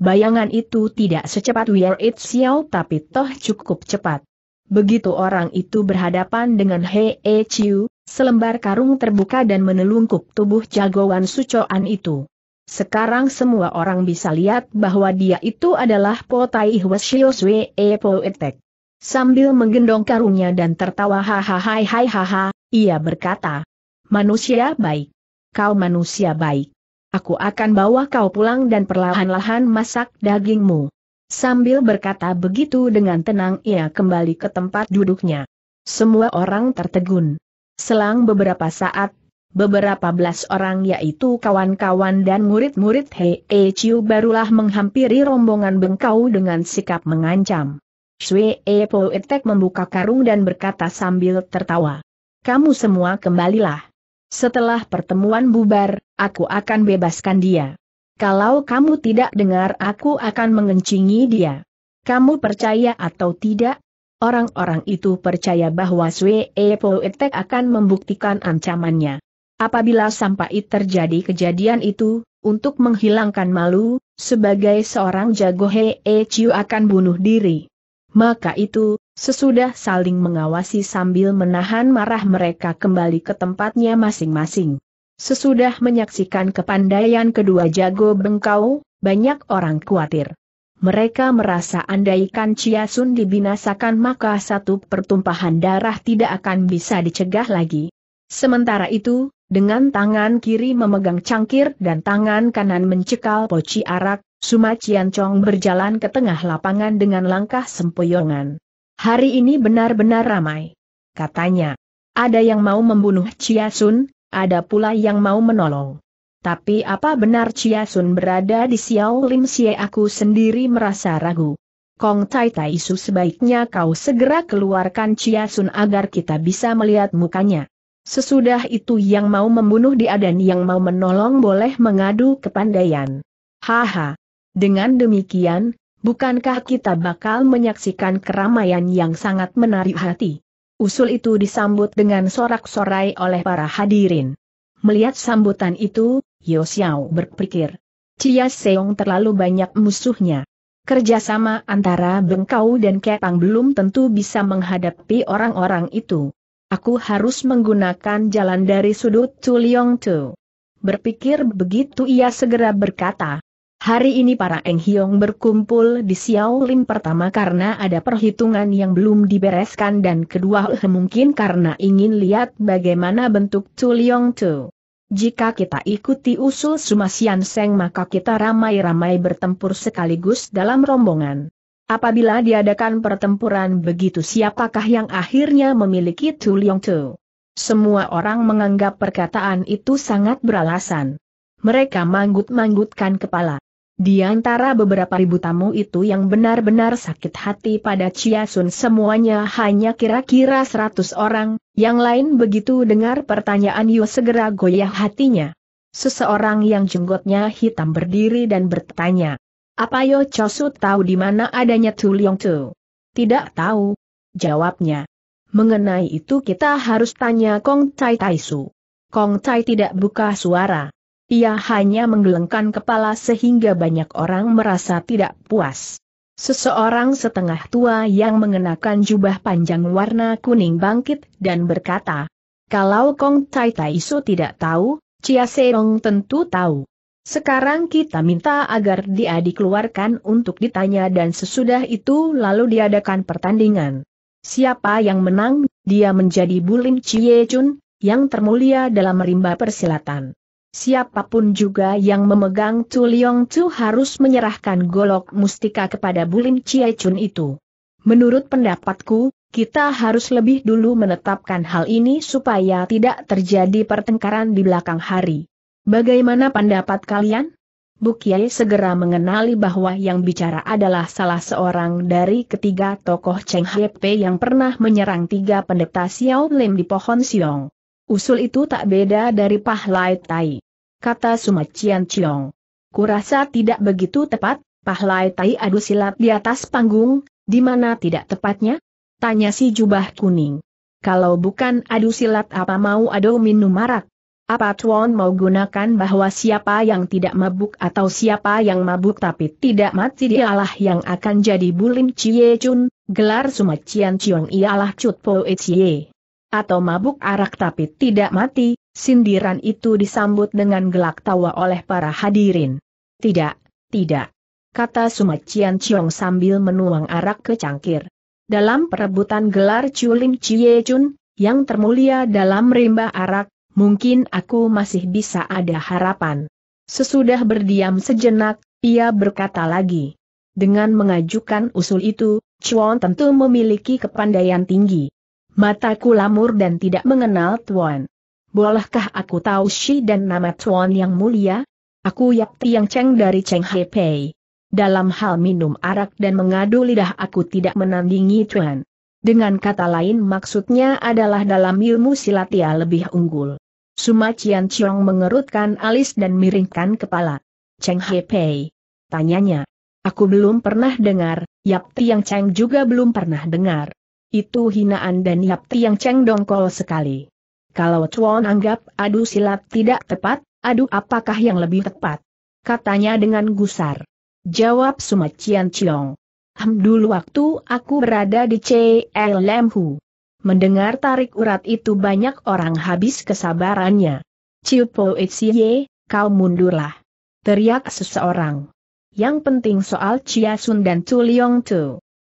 Bayangan itu tidak secepat Will It Xiao tapi toh cukup cepat. Begitu orang itu berhadapan dengan Hee e Chiu, selembar karung terbuka dan menelungkup tubuh jagoan sucoan itu. Sekarang semua orang bisa lihat bahwa dia itu adalah Po Tai Hwasyo e Po Etek. Sambil menggendong karungnya dan tertawa hahaha hai haha, ia berkata, Manusia baik. Kau manusia baik. Aku akan bawa kau pulang dan perlahan-lahan masak dagingmu. Sambil berkata begitu dengan tenang ia kembali ke tempat duduknya. Semua orang tertegun. Selang beberapa saat, beberapa belas orang yaitu kawan-kawan dan murid-murid Hei e Chiu barulah menghampiri rombongan bengkau dengan sikap mengancam. Shui E Po Etek membuka karung dan berkata sambil tertawa. Kamu semua kembalilah. Setelah pertemuan bubar, aku akan bebaskan dia. Kalau kamu tidak dengar aku akan mengencingi dia. Kamu percaya atau tidak? Orang-orang itu percaya bahwa Sue Etek akan membuktikan ancamannya. Apabila sampai terjadi kejadian itu, untuk menghilangkan malu, sebagai seorang jago E Chiu akan bunuh diri. Maka itu, sesudah saling mengawasi sambil menahan marah mereka kembali ke tempatnya masing-masing. Sesudah menyaksikan kepandaian kedua jago bengkau, banyak orang khawatir. Mereka merasa andaikan Chia Sun dibinasakan maka satu pertumpahan darah tidak akan bisa dicegah lagi. Sementara itu, dengan tangan kiri memegang cangkir dan tangan kanan mencekal poci arak, Suma Cian Chong berjalan ke tengah lapangan dengan langkah sempoyongan. Hari ini benar-benar ramai. Katanya, ada yang mau membunuh Chia Sun, ada pula yang mau menolong. Tapi apa benar Chia Sun berada di Xiao Lim Xie aku sendiri merasa ragu. Kong Tai Tai Su sebaiknya kau segera keluarkan Chia Sun agar kita bisa melihat mukanya. Sesudah itu yang mau membunuh dia dan yang mau menolong boleh mengadu ke kepandaian. Haha. Dengan demikian, bukankah kita bakal menyaksikan keramaian yang sangat menarik hati? Usul itu disambut dengan sorak-sorai oleh para hadirin. Melihat sambutan itu, Yo Xiao berpikir. Cia Seong terlalu banyak musuhnya. Kerjasama antara Bengkau dan Kepang belum tentu bisa menghadapi orang-orang itu. Aku harus menggunakan jalan dari sudut Tuliong Tu. Berpikir begitu ia segera berkata, Hari ini para Eng Hiong berkumpul di Xiao Lim pertama karena ada perhitungan yang belum dibereskan dan kedua <laughs> mungkin karena ingin lihat bagaimana bentuk Tu Liong Tu. Jika kita ikuti usul Sian Seng maka kita ramai-ramai bertempur sekaligus dalam rombongan. Apabila diadakan pertempuran begitu siapakah yang akhirnya memiliki Tu Liong Tu? Semua orang menganggap perkataan itu sangat beralasan. Mereka manggut-manggutkan kepala. Di antara beberapa ribu tamu itu yang benar-benar sakit hati pada Chia Sun semuanya hanya kira-kira seratus orang, yang lain begitu dengar pertanyaan Yu segera goyah hatinya. Seseorang yang jenggotnya hitam berdiri dan bertanya, apa Yo Chosu tahu di mana adanya Tu Leong Tu? Tidak tahu. Jawabnya. Mengenai itu kita harus tanya Kong Tai Taisu. Kong Tai tidak buka suara. Ia hanya menggelengkan kepala sehingga banyak orang merasa tidak puas. Seseorang setengah tua yang mengenakan jubah panjang warna kuning bangkit dan berkata, kalau Kong Tai Tai Su tidak tahu, Chia Seong tentu tahu. Sekarang kita minta agar dia dikeluarkan untuk ditanya dan sesudah itu lalu diadakan pertandingan. Siapa yang menang, dia menjadi Bulim Chie Chun, yang termulia dalam rimba persilatan. Siapapun juga yang memegang Tuliong Tu harus menyerahkan golok mustika kepada Bulim Chie Chun itu. Menurut pendapatku, kita harus lebih dulu menetapkan hal ini supaya tidak terjadi pertengkaran di belakang hari. Bagaimana pendapat kalian? Bukiai segera mengenali bahwa yang bicara adalah salah seorang dari ketiga tokoh Cheng Hepe yang pernah menyerang tiga pendeta Xiao Lim di pohon Siong. Usul itu tak beda dari pahlai tai. Kata Cian Chiong. Kurasa tidak begitu tepat, pahlai tai adu silat di atas panggung, di mana tidak tepatnya? Tanya si jubah kuning. Kalau bukan adu silat apa mau adu minum marak? Apa Tuan mau gunakan bahwa siapa yang tidak mabuk atau siapa yang mabuk tapi tidak mati dialah yang akan jadi bulim Cie Chun, gelar Cian Chiong ialah Cut Poe Cie atau mabuk arak tapi tidak mati, sindiran itu disambut dengan gelak tawa oleh para hadirin. Tidak, tidak. Kata Sumacian Chiong sambil menuang arak ke cangkir. Dalam perebutan gelar Chulim Chie Chun, yang termulia dalam rimba arak, mungkin aku masih bisa ada harapan. Sesudah berdiam sejenak, ia berkata lagi. Dengan mengajukan usul itu, Chuan tentu memiliki kepandaian tinggi. Mataku lamur dan tidak mengenal Tuan. Bolehkah aku tahu Shi dan nama Tuan yang mulia? Aku Yap Tiang Cheng dari Cheng He Pei. Dalam hal minum arak dan mengadu lidah aku tidak menandingi Tuan. Dengan kata lain maksudnya adalah dalam ilmu silat ia lebih unggul. Suma Cian Chiong mengerutkan alis dan miringkan kepala. Cheng He Pei. Tanyanya. Aku belum pernah dengar, Yap Tiang Cheng juga belum pernah dengar. Itu hinaan dan yap tiang yang dongkol sekali. Kalau Chuan anggap adu silat tidak tepat, adu apakah yang lebih tepat? Katanya dengan gusar. Jawab Sumacian Chiong. Hm dulu waktu aku berada di CLM Hu. Mendengar tarik urat itu banyak orang habis kesabarannya. Chiu Po Ye, kau mundurlah. Teriak seseorang. Yang penting soal Chia Sun dan Tu tuh. Tu.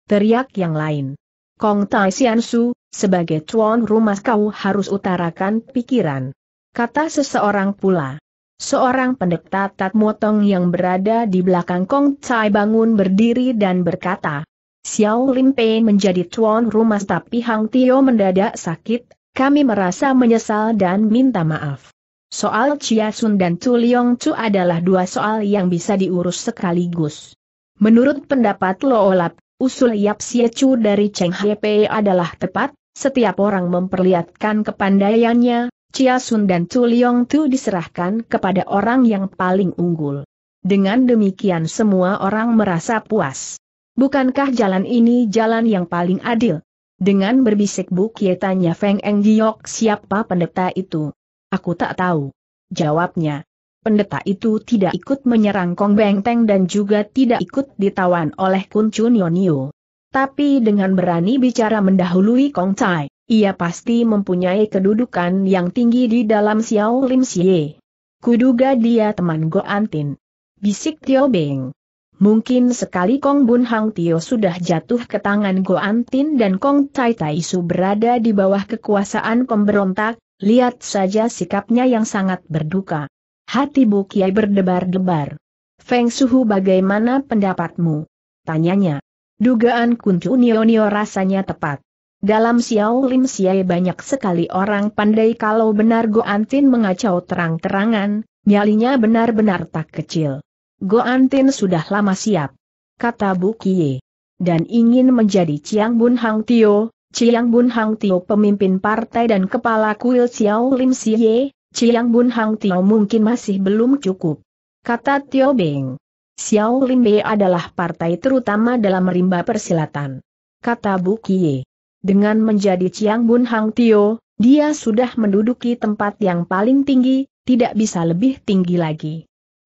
Teriak yang lain. Kong Tai Sian Su, sebagai tuan rumah kau harus utarakan pikiran. Kata seseorang pula. Seorang pendeta Tat Motong yang berada di belakang Kong Tai bangun berdiri dan berkata, Xiao Lim Pei menjadi tuan rumah tapi Hang Tio mendadak sakit, kami merasa menyesal dan minta maaf. Soal Chia Sun dan Tu Liong Chu adalah dua soal yang bisa diurus sekaligus. Menurut pendapat Loolap, Usul Yap Chu dari Cheng Hepe adalah tepat, setiap orang memperlihatkan kepandaiannya, Chia Sun dan Tu Liong Tu diserahkan kepada orang yang paling unggul. Dengan demikian semua orang merasa puas. Bukankah jalan ini jalan yang paling adil? Dengan berbisik ye tanya Feng Eng Giok siapa pendeta itu? Aku tak tahu. Jawabnya pendeta itu tidak ikut menyerang Kong Bengteng dan juga tidak ikut ditawan oleh Kun Chun Yonio. Tapi dengan berani bicara mendahului Kong Tai, ia pasti mempunyai kedudukan yang tinggi di dalam Xiao Lim Xie. Kuduga dia teman Go Antin. Bisik Tio Beng. Mungkin sekali Kong Bun Hang Tio sudah jatuh ke tangan Go Antin dan Kong Tai Tai Su berada di bawah kekuasaan pemberontak, lihat saja sikapnya yang sangat berduka. Hati Bu Kiai berdebar-debar. Feng Suhu bagaimana pendapatmu? Tanyanya. Dugaan Kuncu Nio rasanya tepat. Dalam Xiao Lim Xiai banyak sekali orang pandai kalau benar Go Antin mengacau terang-terangan, nyalinya benar-benar tak kecil. Go Antin sudah lama siap. Kata Bu Kie. Dan ingin menjadi Chiang Bun Hang Tio, Chiang Bun Hang Tio pemimpin partai dan kepala kuil Xiao Lim Siye, Ciang Bun Hang Tio mungkin masih belum cukup. Kata Tio Beng. Xiao Limbe adalah partai terutama dalam rimba persilatan. Kata Bu Kie. Dengan menjadi Ciang Bun Hang Tio, dia sudah menduduki tempat yang paling tinggi, tidak bisa lebih tinggi lagi.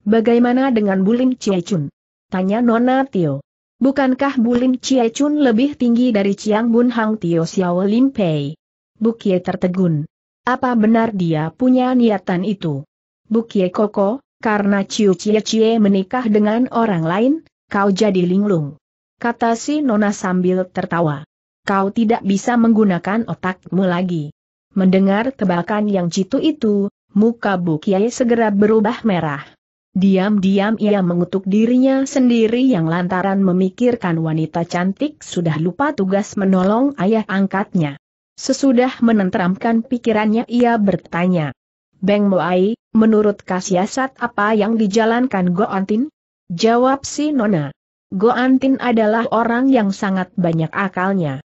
Bagaimana dengan Bulim Chie Chun? Tanya Nona Tio. Bukankah Bulim Chie Chun lebih tinggi dari Ciang Bun Hang Tio Xiao Lim Pei? Bu Kie tertegun. Apa benar dia punya niatan itu? Bukie Koko, karena Ciu Cie Cie menikah dengan orang lain, kau jadi linglung. Kata si Nona sambil tertawa. Kau tidak bisa menggunakan otakmu lagi. Mendengar tebakan yang jitu itu, muka Bukie segera berubah merah. Diam-diam ia mengutuk dirinya sendiri yang lantaran memikirkan wanita cantik sudah lupa tugas menolong ayah angkatnya. Sesudah menenteramkan pikirannya ia bertanya. Beng Moai, menurut kasiasat apa yang dijalankan Antin? Jawab si Nona. Antin adalah orang yang sangat banyak akalnya.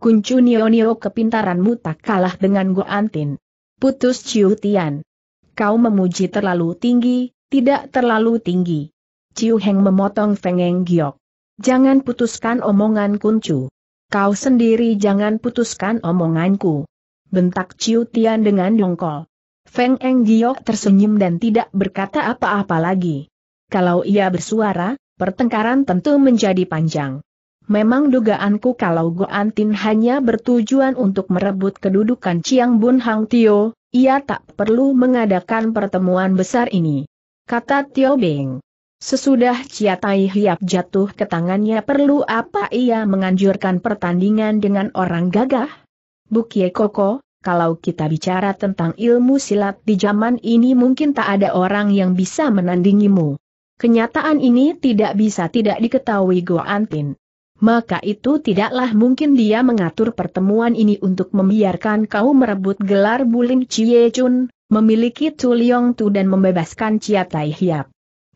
Kuncu Nio-Nio kepintaranmu tak kalah dengan Antin. Putus Ciu Tian. Kau memuji terlalu tinggi, tidak terlalu tinggi. Ciu Heng memotong Feng Giok. Jangan putuskan omongan Kuncu. Kau sendiri jangan putuskan omonganku. Bentak Ciu Tian dengan dongkol. Feng Eng Giok tersenyum dan tidak berkata apa-apa lagi. Kalau ia bersuara, pertengkaran tentu menjadi panjang. Memang dugaanku kalau Goan Tin hanya bertujuan untuk merebut kedudukan Chiang Bun Hang Tio, ia tak perlu mengadakan pertemuan besar ini. Kata Tio Beng. Sesudah Chia Tai Hiap jatuh ke tangannya perlu apa ia menganjurkan pertandingan dengan orang gagah? Bukie Koko, kalau kita bicara tentang ilmu silat di zaman ini mungkin tak ada orang yang bisa menandingimu. Kenyataan ini tidak bisa tidak diketahui Antin. Maka itu tidaklah mungkin dia mengatur pertemuan ini untuk membiarkan kau merebut gelar Bulim Cie Chun, memiliki Tuliong Tu dan membebaskan Chia Tai Hiap.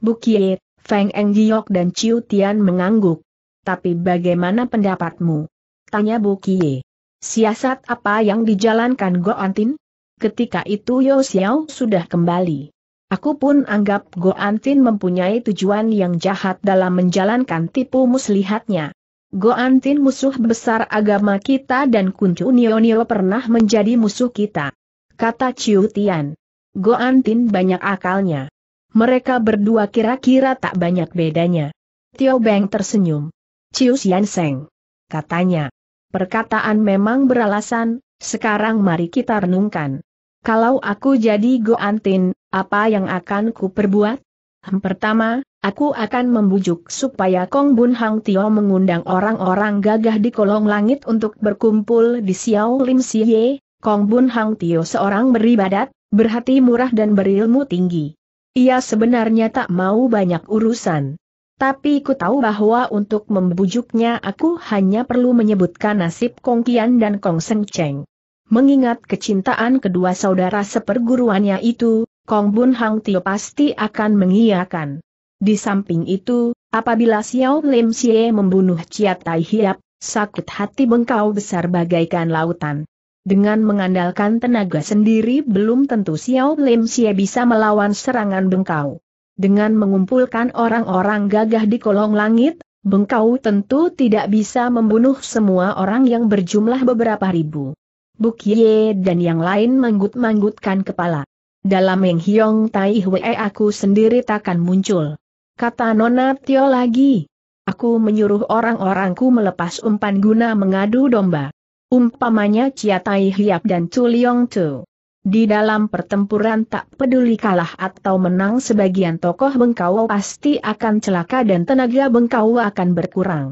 Bukie, Feng Eng Enggiok dan Ciu Tian mengangguk. Tapi bagaimana pendapatmu? Tanya Bukie. Siasat apa yang dijalankan Go Antin? Ketika itu Yo Xiao sudah kembali. Aku pun anggap Go Antin mempunyai tujuan yang jahat dalam menjalankan tipu muslihatnya. Go Antin musuh besar agama kita dan Kuncu Nio Nio pernah menjadi musuh kita. Kata Ciu Tian. Go Antin banyak akalnya mereka berdua kira-kira tak banyak bedanya. Tio Beng tersenyum. Cius Yanseng, Katanya. Perkataan memang beralasan, sekarang mari kita renungkan. Kalau aku jadi Go Antin, apa yang akan ku perbuat? Hmm, pertama, aku akan membujuk supaya Kong Bun Hang Tio mengundang orang-orang gagah di kolong langit untuk berkumpul di Xiao Lim Siye. Kong Bun Hang Tio seorang beribadat, berhati murah dan berilmu tinggi. Ia sebenarnya tak mau banyak urusan. Tapi ku tahu bahwa untuk membujuknya aku hanya perlu menyebutkan nasib Kong Kian dan Kong Seng Cheng. Mengingat kecintaan kedua saudara seperguruannya itu, Kong Bun Hang Tio pasti akan mengiyakan. Di samping itu, apabila Xiao Lim Xie membunuh Chia Tai Hiap, sakit hati bengkau besar bagaikan lautan. Dengan mengandalkan tenaga sendiri belum tentu Xiao Lim Xie bisa melawan serangan bengkau. Dengan mengumpulkan orang-orang gagah di kolong langit, bengkau tentu tidak bisa membunuh semua orang yang berjumlah beberapa ribu. Ye dan yang lain menggut-manggutkan kepala. Dalam Meng Hiong Tai Hwe aku sendiri takkan muncul. Kata Nona Tio lagi. Aku menyuruh orang-orangku melepas umpan guna mengadu domba. Umpamanya Chia Tai Hiap dan Chu Leong Chu. Di dalam pertempuran tak peduli kalah atau menang sebagian tokoh Bengkau pasti akan celaka dan tenaga Bengkau akan berkurang.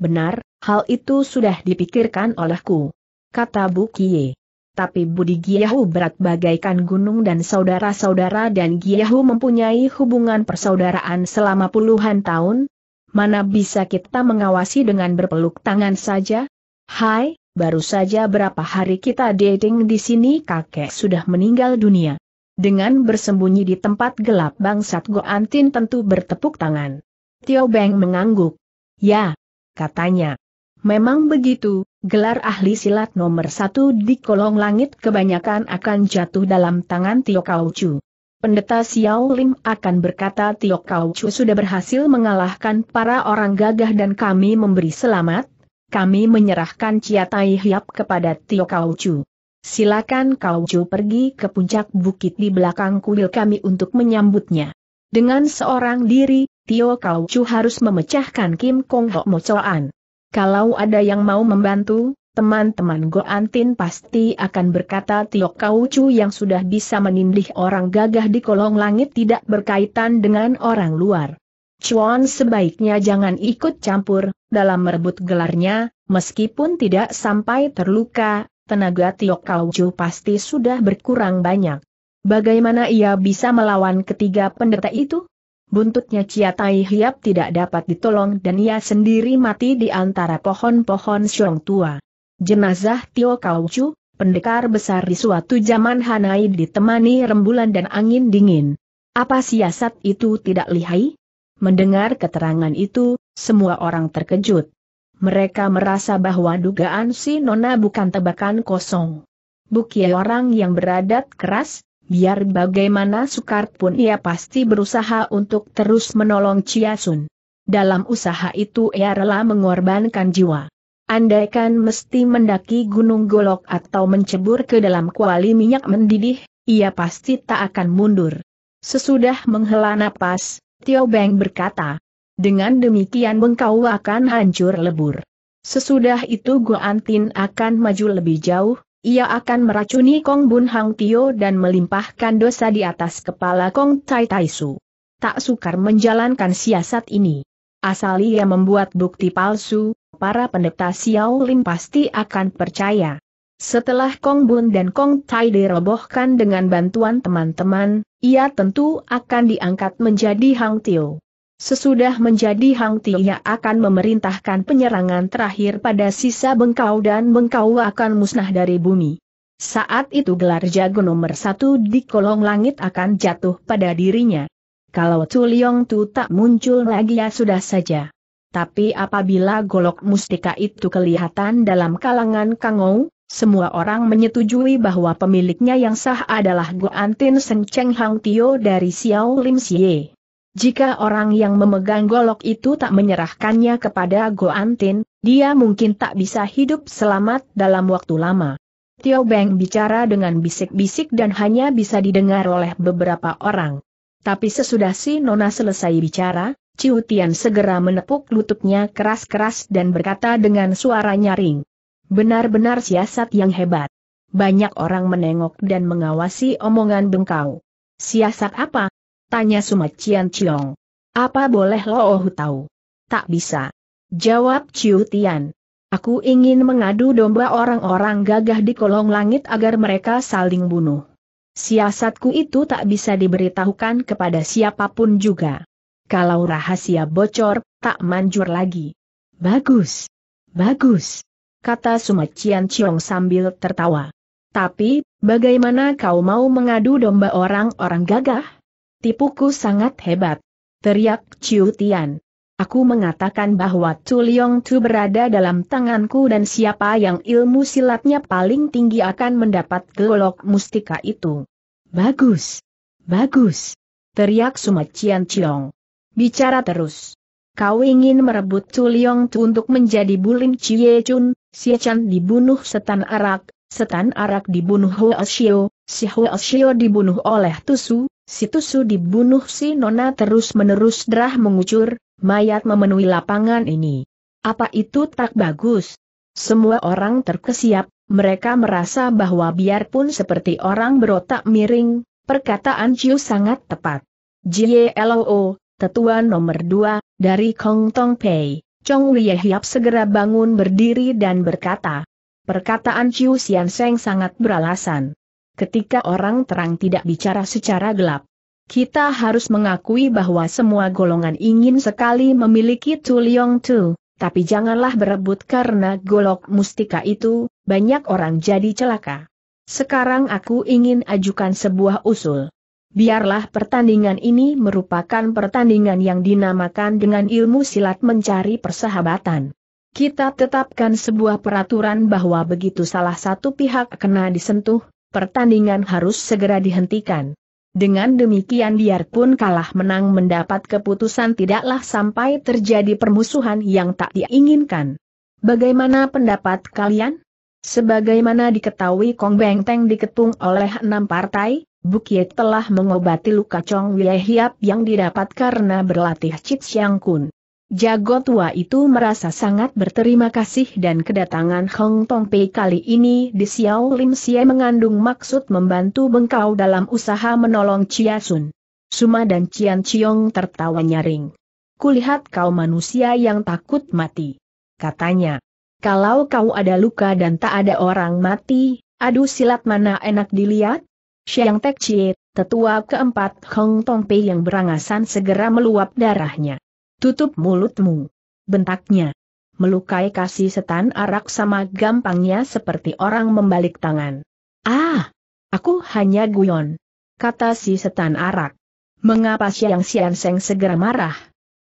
Benar, hal itu sudah dipikirkan olehku. Kata Bu Kie. Tapi Budi Giyahu berat bagaikan gunung dan saudara-saudara dan Giyahu mempunyai hubungan persaudaraan selama puluhan tahun. Mana bisa kita mengawasi dengan berpeluk tangan saja? Hai, Baru saja berapa hari kita dating di sini kakek sudah meninggal dunia. Dengan bersembunyi di tempat gelap bangsat Goantin tentu bertepuk tangan. Tio Beng mengangguk. Ya, katanya. Memang begitu, gelar ahli silat nomor satu di kolong langit kebanyakan akan jatuh dalam tangan Tio Kau Chu. Pendeta Xiao Lim akan berkata Tio Kau Chu sudah berhasil mengalahkan para orang gagah dan kami memberi selamat, kami menyerahkan Tai Hiap kepada Tio Chu. Silakan Chu pergi ke puncak bukit di belakang kuil kami untuk menyambutnya. Dengan seorang diri, Tio Chu harus memecahkan Kim Kong Hok Mocoan. Kalau ada yang mau membantu, teman-teman Go Antin pasti akan berkata Tio Chu yang sudah bisa menindih orang gagah di kolong langit tidak berkaitan dengan orang luar. Chuan sebaiknya jangan ikut campur, dalam merebut gelarnya, meskipun tidak sampai terluka, tenaga Tio Kauju pasti sudah berkurang banyak. Bagaimana ia bisa melawan ketiga pendeta itu? Buntutnya Chia Tai Hiap tidak dapat ditolong dan ia sendiri mati di antara pohon-pohon siong tua. Jenazah Tio Kauju, pendekar besar di suatu zaman Hanai ditemani rembulan dan angin dingin. Apa siasat itu tidak lihai? Mendengar keterangan itu, semua orang terkejut. Mereka merasa bahwa dugaan si Nona bukan tebakan kosong. Bukia orang yang beradat keras, biar bagaimana sukar pun ia pasti berusaha untuk terus menolong Sun. Dalam usaha itu ia rela mengorbankan jiwa. Andaikan mesti mendaki gunung golok atau mencebur ke dalam kuali minyak mendidih, ia pasti tak akan mundur. Sesudah menghela napas, Tio Beng berkata. Dengan demikian engkau akan hancur lebur. Sesudah itu Antin akan maju lebih jauh, ia akan meracuni Kong Bun Hang Tio dan melimpahkan dosa di atas kepala Kong Tai Tai Su. Tak sukar menjalankan siasat ini. Asal ia membuat bukti palsu, para pendeta Xiao Lin pasti akan percaya. Setelah Kong Bun dan Kong Tai dirobohkan dengan bantuan teman-teman, ia tentu akan diangkat menjadi Hang Tio. Sesudah menjadi Hang Tio ia akan memerintahkan penyerangan terakhir pada sisa bengkau dan bengkau akan musnah dari bumi. Saat itu gelar jago nomor satu di kolong langit akan jatuh pada dirinya. Kalau Tuliong Tu tak muncul lagi ya sudah saja. Tapi apabila golok mustika itu kelihatan dalam kalangan Kangou, semua orang menyetujui bahwa pemiliknya yang sah adalah Guantin Seng Cheng Hang Tio dari Xiao Lim Xie. Jika orang yang memegang golok itu tak menyerahkannya kepada Guantin, dia mungkin tak bisa hidup selamat dalam waktu lama. Tio Beng bicara dengan bisik-bisik dan hanya bisa didengar oleh beberapa orang. Tapi sesudah si Nona selesai bicara, Ciu Tian segera menepuk lututnya keras-keras dan berkata dengan suara nyaring. Benar-benar siasat yang hebat. Banyak orang menengok dan mengawasi omongan bengkau. Siasat apa? Tanya Sumacian Ciong. Apa boleh Loohu tahu? Tak bisa. Jawab Ciu Tian. Aku ingin mengadu domba orang-orang gagah di kolong langit agar mereka saling bunuh. Siasatku itu tak bisa diberitahukan kepada siapapun juga. Kalau rahasia bocor, tak manjur lagi. Bagus. Bagus kata Sumacian Chiong sambil tertawa. Tapi, bagaimana kau mau mengadu domba orang-orang gagah? Tipuku sangat hebat. Teriak Chiu Tian. Aku mengatakan bahwa Tu Liong Tu berada dalam tanganku dan siapa yang ilmu silatnya paling tinggi akan mendapat golok mustika itu. Bagus. Bagus. Teriak Sumacian Chiong. Bicara terus. Kau ingin merebut Tu Liong Tu untuk menjadi Bulim Chie Chun? Chan dibunuh setan arak, setan arak dibunuh Xiao, si Xiao dibunuh oleh Tusu, si Tusu dibunuh si Nona terus-menerus darah mengucur, mayat memenuhi lapangan ini. Apa itu tak bagus? Semua orang terkesiap, mereka merasa bahwa biarpun seperti orang berotak miring, perkataan Ciu sangat tepat. Jie Loo, tetua nomor dua, dari Kong Tong Pei. Chong Lie Hiap segera bangun berdiri dan berkata. Perkataan Chiu Sian Seng sangat beralasan. Ketika orang terang tidak bicara secara gelap, kita harus mengakui bahwa semua golongan ingin sekali memiliki Tu Liong Tu, tapi janganlah berebut karena golok mustika itu, banyak orang jadi celaka. Sekarang aku ingin ajukan sebuah usul. Biarlah pertandingan ini merupakan pertandingan yang dinamakan dengan ilmu silat mencari persahabatan. Kita tetapkan sebuah peraturan bahwa begitu salah satu pihak kena disentuh, pertandingan harus segera dihentikan. Dengan demikian biarpun kalah menang mendapat keputusan tidaklah sampai terjadi permusuhan yang tak diinginkan. Bagaimana pendapat kalian? Sebagaimana diketahui Kong Beng Teng diketung oleh enam partai, Bukit telah mengobati luka Chong Wei Hiap yang didapat karena berlatih Cit Siang Kun. Jago tua itu merasa sangat berterima kasih dan kedatangan Hong Tong Pei kali ini di Xiao Lim Xie mengandung maksud membantu Bengkau dalam usaha menolong Chia Sun. Suma dan Cian Chiong tertawa nyaring. Kulihat kau manusia yang takut mati. Katanya, kalau kau ada luka dan tak ada orang mati, aduh silat mana enak dilihat? Xiang Tek Chie, tetua keempat Hong Tong Pei yang berangasan segera meluap darahnya. Tutup mulutmu. Bentaknya. Melukai kasih setan arak sama gampangnya seperti orang membalik tangan. Ah! Aku hanya guyon. Kata si setan arak. Mengapa Siang Siang Seng segera marah?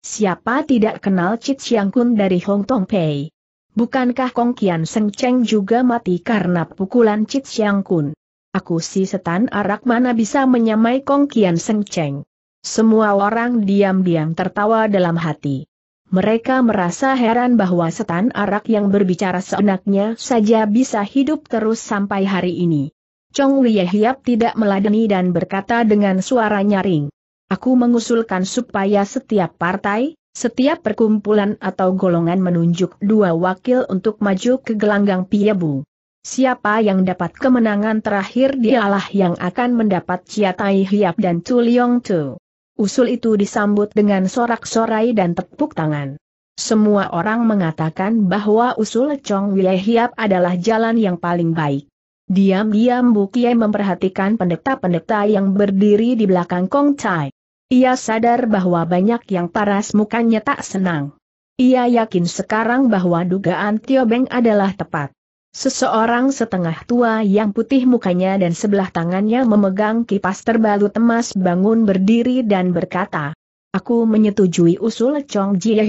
Siapa tidak kenal Cit Siang Kun dari Hong Tong Pei? Bukankah Kong Kian Seng Cheng juga mati karena pukulan Cit Siang Kun? Aku si setan arak mana bisa menyamai Kong Kian Seng Cheng. Semua orang diam-diam tertawa dalam hati. Mereka merasa heran bahwa setan arak yang berbicara seenaknya saja bisa hidup terus sampai hari ini. Chong Lieh Hiap tidak meladeni dan berkata dengan suara nyaring. Aku mengusulkan supaya setiap partai, setiap perkumpulan atau golongan menunjuk dua wakil untuk maju ke gelanggang Piebu. Siapa yang dapat kemenangan terakhir dialah yang akan mendapat Tai Hiap dan Chu Liong Tu. Usul itu disambut dengan sorak-sorai dan tepuk tangan. Semua orang mengatakan bahwa usul Chong Wei Hiap adalah jalan yang paling baik. Diam-diam Bu Kie memperhatikan pendeta-pendeta yang berdiri di belakang Kong Chai. Ia sadar bahwa banyak yang paras mukanya tak senang. Ia yakin sekarang bahwa dugaan Tio Beng adalah tepat. Seseorang setengah tua yang putih mukanya dan sebelah tangannya memegang kipas terbalut emas bangun berdiri dan berkata, Aku menyetujui usul Chong Jie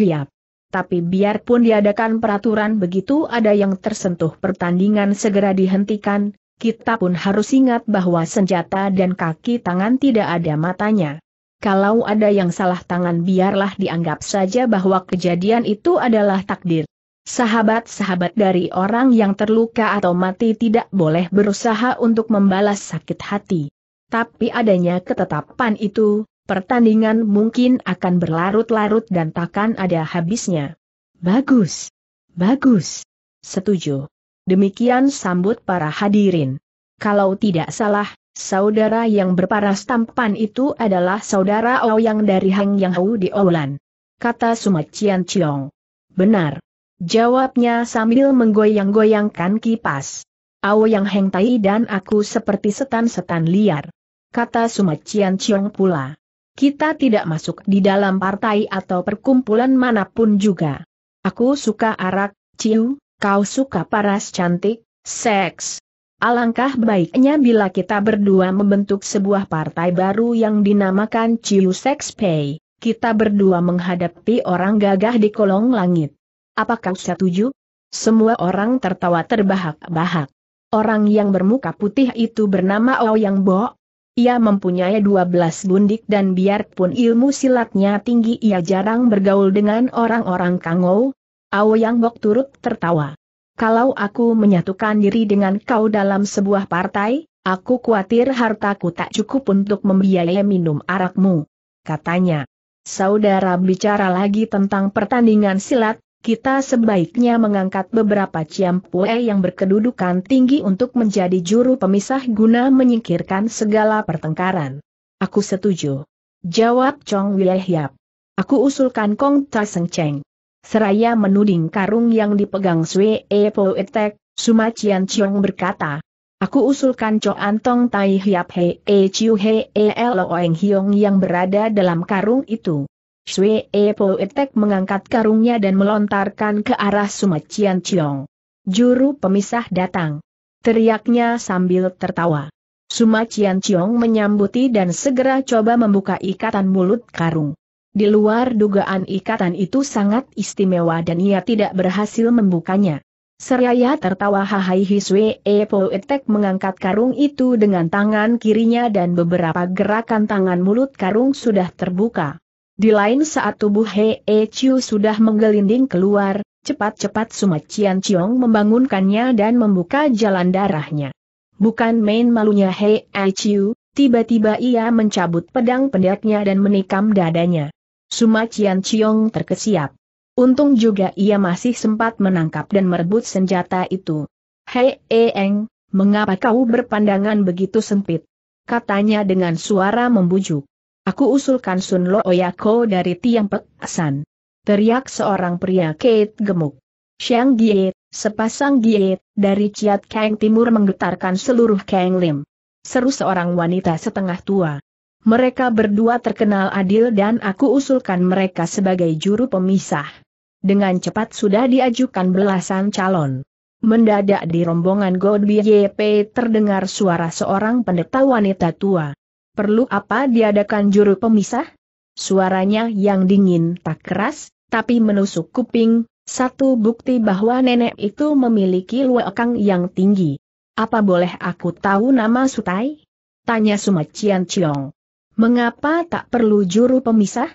Tapi biarpun diadakan peraturan begitu ada yang tersentuh pertandingan segera dihentikan, kita pun harus ingat bahwa senjata dan kaki tangan tidak ada matanya. Kalau ada yang salah tangan biarlah dianggap saja bahwa kejadian itu adalah takdir. Sahabat-sahabat dari orang yang terluka atau mati tidak boleh berusaha untuk membalas sakit hati. Tapi adanya ketetapan itu, pertandingan mungkin akan berlarut-larut dan takkan ada habisnya. Bagus. Bagus. Setuju. Demikian sambut para hadirin. Kalau tidak salah, saudara yang berparas tampan itu adalah saudara Ouyang dari Hang Yang Hou di Oulan. Kata Sumacian Chiong. Benar. Jawabnya sambil menggoyang-goyangkan kipas. Ao yang hengtai dan aku seperti setan-setan liar. Kata Sumacian Chiong pula. Kita tidak masuk di dalam partai atau perkumpulan manapun juga. Aku suka arak, ciu, kau suka paras cantik, seks, Alangkah baiknya bila kita berdua membentuk sebuah partai baru yang dinamakan Ciu Sex Pay, kita berdua menghadapi orang gagah di kolong langit. Apakah kau setuju? Semua orang tertawa terbahak-bahak. Orang yang bermuka putih itu bernama Ouyang Bo. Ia mempunyai 12 bundik dan biarpun ilmu silatnya tinggi ia jarang bergaul dengan orang-orang kangou. Ouyang Bo turut tertawa. Kalau aku menyatukan diri dengan kau dalam sebuah partai, aku khawatir hartaku tak cukup untuk membiayai minum arakmu. Katanya. Saudara bicara lagi tentang pertandingan silat, kita sebaiknya mengangkat beberapa ciampue yang berkedudukan tinggi untuk menjadi juru pemisah guna menyingkirkan segala pertengkaran. Aku setuju. Jawab Chong Wilehyap. Aku usulkan Kong Ta Seng Cheng. Seraya menuding karung yang dipegang Sui E Po Etek, Suma Cian Chong berkata, Aku usulkan Cho Antong Tai Hiap He E Chiu He E Loeng Hiong yang berada dalam karung itu. Shui Epo Etek mengangkat karungnya dan melontarkan ke arah Sumacian Ciong. Juru pemisah datang. Teriaknya sambil tertawa. Sumacian Ciong menyambuti dan segera coba membuka ikatan mulut karung. Di luar dugaan ikatan itu sangat istimewa dan ia tidak berhasil membukanya. Seraya tertawa Hahai Hiswe Epo Etek mengangkat karung itu dengan tangan kirinya dan beberapa gerakan tangan mulut karung sudah terbuka. Di lain saat tubuh Hei e Chiu sudah menggelinding keluar, cepat-cepat Sumacian Chiong membangunkannya dan membuka jalan darahnya. Bukan main malunya Hei e Chiu, tiba-tiba ia mencabut pedang pendeknya dan menikam dadanya. Sumacian Chiong terkesiap. Untung juga ia masih sempat menangkap dan merebut senjata itu. Hei e Eng, mengapa kau berpandangan begitu sempit? Katanya dengan suara membujuk. Aku usulkan Sun Lo Oyako dari Tiang Pek San. Teriak seorang pria Kate gemuk. Siang Giet, sepasang Giet, dari Ciat Kang Timur menggetarkan seluruh Kang Lim. Seru seorang wanita setengah tua. Mereka berdua terkenal adil dan aku usulkan mereka sebagai juru pemisah. Dengan cepat sudah diajukan belasan calon. Mendadak di rombongan God BYP terdengar suara seorang pendeta wanita tua perlu apa diadakan juru pemisah? Suaranya yang dingin tak keras, tapi menusuk kuping, satu bukti bahwa nenek itu memiliki luekang yang tinggi. Apa boleh aku tahu nama Sutai? Tanya Sumacian Ciong. Mengapa tak perlu juru pemisah?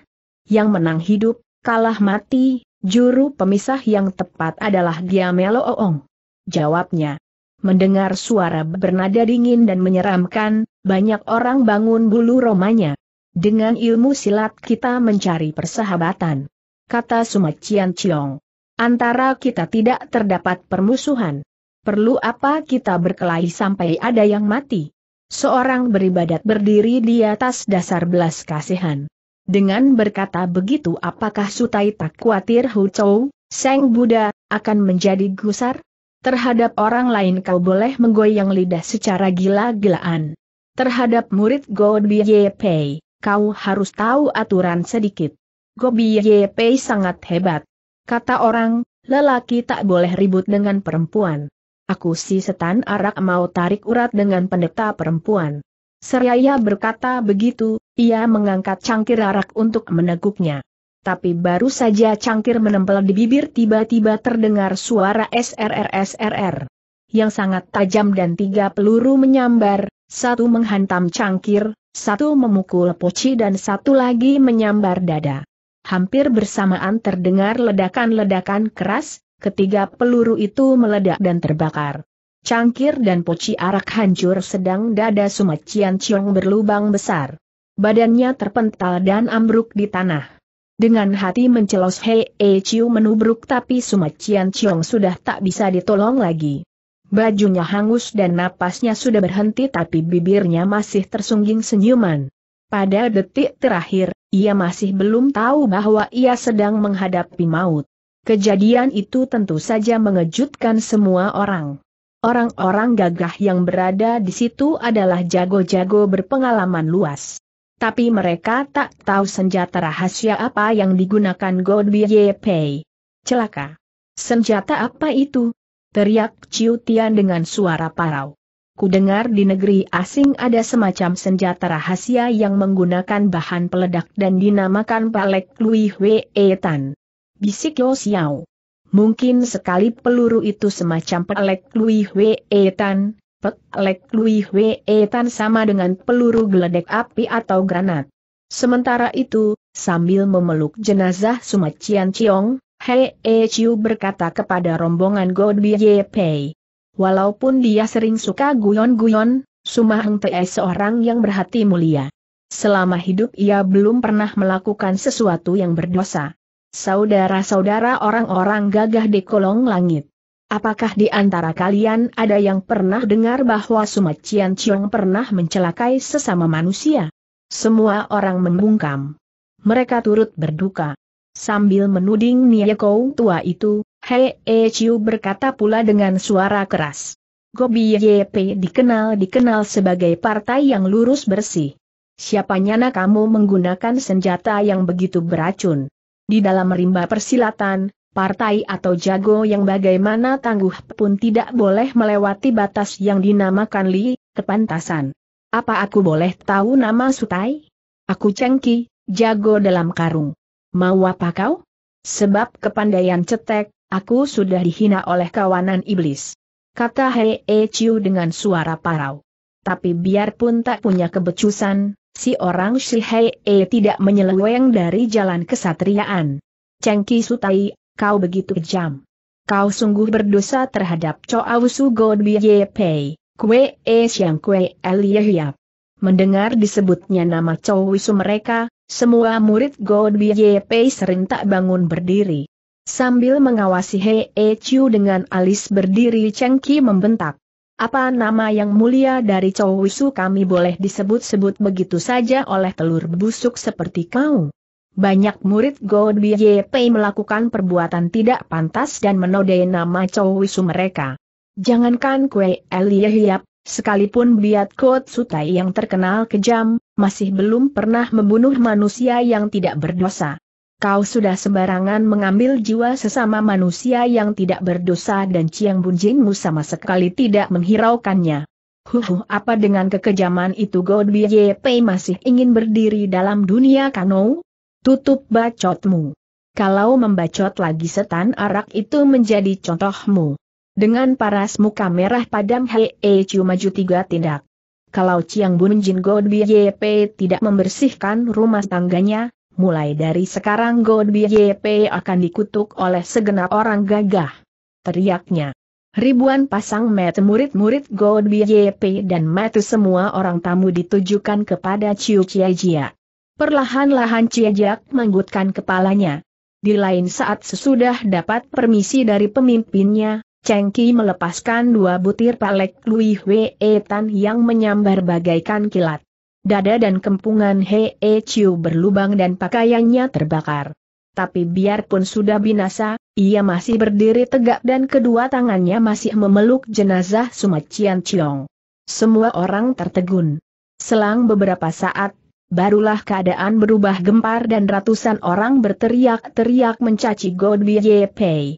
Yang menang hidup, kalah mati, juru pemisah yang tepat adalah dia Oong. Jawabnya. Mendengar suara bernada dingin dan menyeramkan, banyak orang bangun bulu romanya. Dengan ilmu silat kita mencari persahabatan. Kata Sumacian Ciong. Antara kita tidak terdapat permusuhan. Perlu apa kita berkelahi sampai ada yang mati? Seorang beribadat berdiri di atas dasar belas kasihan. Dengan berkata begitu apakah Sutai tak khawatir Hu Chou, Seng Buddha, akan menjadi gusar? Terhadap orang lain kau boleh menggoyang lidah secara gila-gilaan. Terhadap murid Gobi kau harus tahu aturan sedikit. Gobi Biye sangat hebat. Kata orang, lelaki tak boleh ribut dengan perempuan. Aku si setan arak mau tarik urat dengan pendeta perempuan. Seraya berkata begitu, ia mengangkat cangkir arak untuk meneguknya tapi baru saja cangkir menempel di bibir tiba-tiba terdengar suara srrsrr Yang sangat tajam dan tiga peluru menyambar, satu menghantam cangkir, satu memukul poci dan satu lagi menyambar dada. Hampir bersamaan terdengar ledakan-ledakan keras, ketiga peluru itu meledak dan terbakar. Cangkir dan poci arak hancur sedang dada sumacian Ciong berlubang besar. Badannya terpental dan ambruk di tanah. Dengan hati mencelos Hei E Chiu menubruk tapi Sumacian Chiong sudah tak bisa ditolong lagi. Bajunya hangus dan napasnya sudah berhenti tapi bibirnya masih tersungging senyuman. Pada detik terakhir, ia masih belum tahu bahwa ia sedang menghadapi maut. Kejadian itu tentu saja mengejutkan semua orang. Orang-orang gagah yang berada di situ adalah jago-jago berpengalaman luas tapi mereka tak tahu senjata rahasia apa yang digunakan Godby Pei. Celaka! Senjata apa itu? Teriak Ciu Tian dengan suara parau. Ku dengar di negeri asing ada semacam senjata rahasia yang menggunakan bahan peledak dan dinamakan palek Lui Hwe e Tan. Bisik Yo Xiao. Mungkin sekali peluru itu semacam pelek Lui Hwe e Tan, Pek Lek Lui Hwe e Tan sama dengan peluru geledek api atau granat. Sementara itu, sambil memeluk jenazah Sumacian Ciong, Hei E Chiu berkata kepada rombongan God Ye Pei. Walaupun dia sering suka guyon-guyon, Sumaheng Te seorang yang berhati mulia. Selama hidup ia belum pernah melakukan sesuatu yang berdosa. Saudara-saudara orang-orang gagah di kolong langit. Apakah di antara kalian ada yang pernah dengar bahwa Suma Cian Chiong pernah mencelakai sesama manusia? Semua orang membungkam. Mereka turut berduka. Sambil menuding Kou tua itu, Hei E Chiu berkata pula dengan suara keras. Gobi YP dikenal-dikenal sebagai partai yang lurus bersih. Siapa nyana kamu menggunakan senjata yang begitu beracun? Di dalam rimba persilatan, partai atau jago yang bagaimana tangguh pun tidak boleh melewati batas yang dinamakan li, kepantasan. Apa aku boleh tahu nama Sutai? Aku cengki, jago dalam karung. Mau apa kau? Sebab kepandaian cetek, aku sudah dihina oleh kawanan iblis. Kata Hei e Chiu dengan suara parau. Tapi biarpun tak punya kebecusan, si orang si Hei e tidak menyeleweng dari jalan kesatriaan. Cengki Sutai kau begitu kejam. Kau sungguh berdosa terhadap Wusu God Dwie Pei, Kwe E Siang Kwe El Yehiap. Mendengar disebutnya nama Chow Wusu mereka, semua murid Godby Pei serentak bangun berdiri. Sambil mengawasi He E Chiu dengan alis berdiri cengki membentak. Apa nama yang mulia dari Chow Wisu kami boleh disebut-sebut begitu saja oleh telur busuk seperti kau? banyak murid God Pei melakukan perbuatan tidak pantas dan menodai nama Chow Wisu mereka. Jangankan Kue Elie Hiap, sekalipun Biat Kot Sutai yang terkenal kejam, masih belum pernah membunuh manusia yang tidak berdosa. Kau sudah sembarangan mengambil jiwa sesama manusia yang tidak berdosa dan Ciang Bunjinmu sama sekali tidak menghiraukannya. Huhu apa dengan kekejaman itu God Pei masih ingin berdiri dalam dunia kanou? tutup bacotmu. Kalau membacot lagi setan arak itu menjadi contohmu. Dengan paras muka merah padam Hei e Chu maju tiga tindak. Kalau Chiang Bun Jin God Yp tidak membersihkan rumah tangganya, mulai dari sekarang God Yp akan dikutuk oleh segenap orang gagah. Teriaknya. Ribuan pasang mata murid-murid God Yp dan mata semua orang tamu ditujukan kepada Chiu Chia Jia. Perlahan-lahan Ciejak menggutkan kepalanya. Di lain saat sesudah dapat permisi dari pemimpinnya, Cengki melepaskan dua butir palek Lui Hwe Tan yang menyambar bagaikan kilat. Dada dan kempungan He E Chiu berlubang dan pakaiannya terbakar. Tapi biarpun sudah binasa, ia masih berdiri tegak dan kedua tangannya masih memeluk jenazah Sumacian Chiong. Semua orang tertegun. Selang beberapa saat, Barulah keadaan berubah gempar dan ratusan orang berteriak-teriak mencaci God Pei.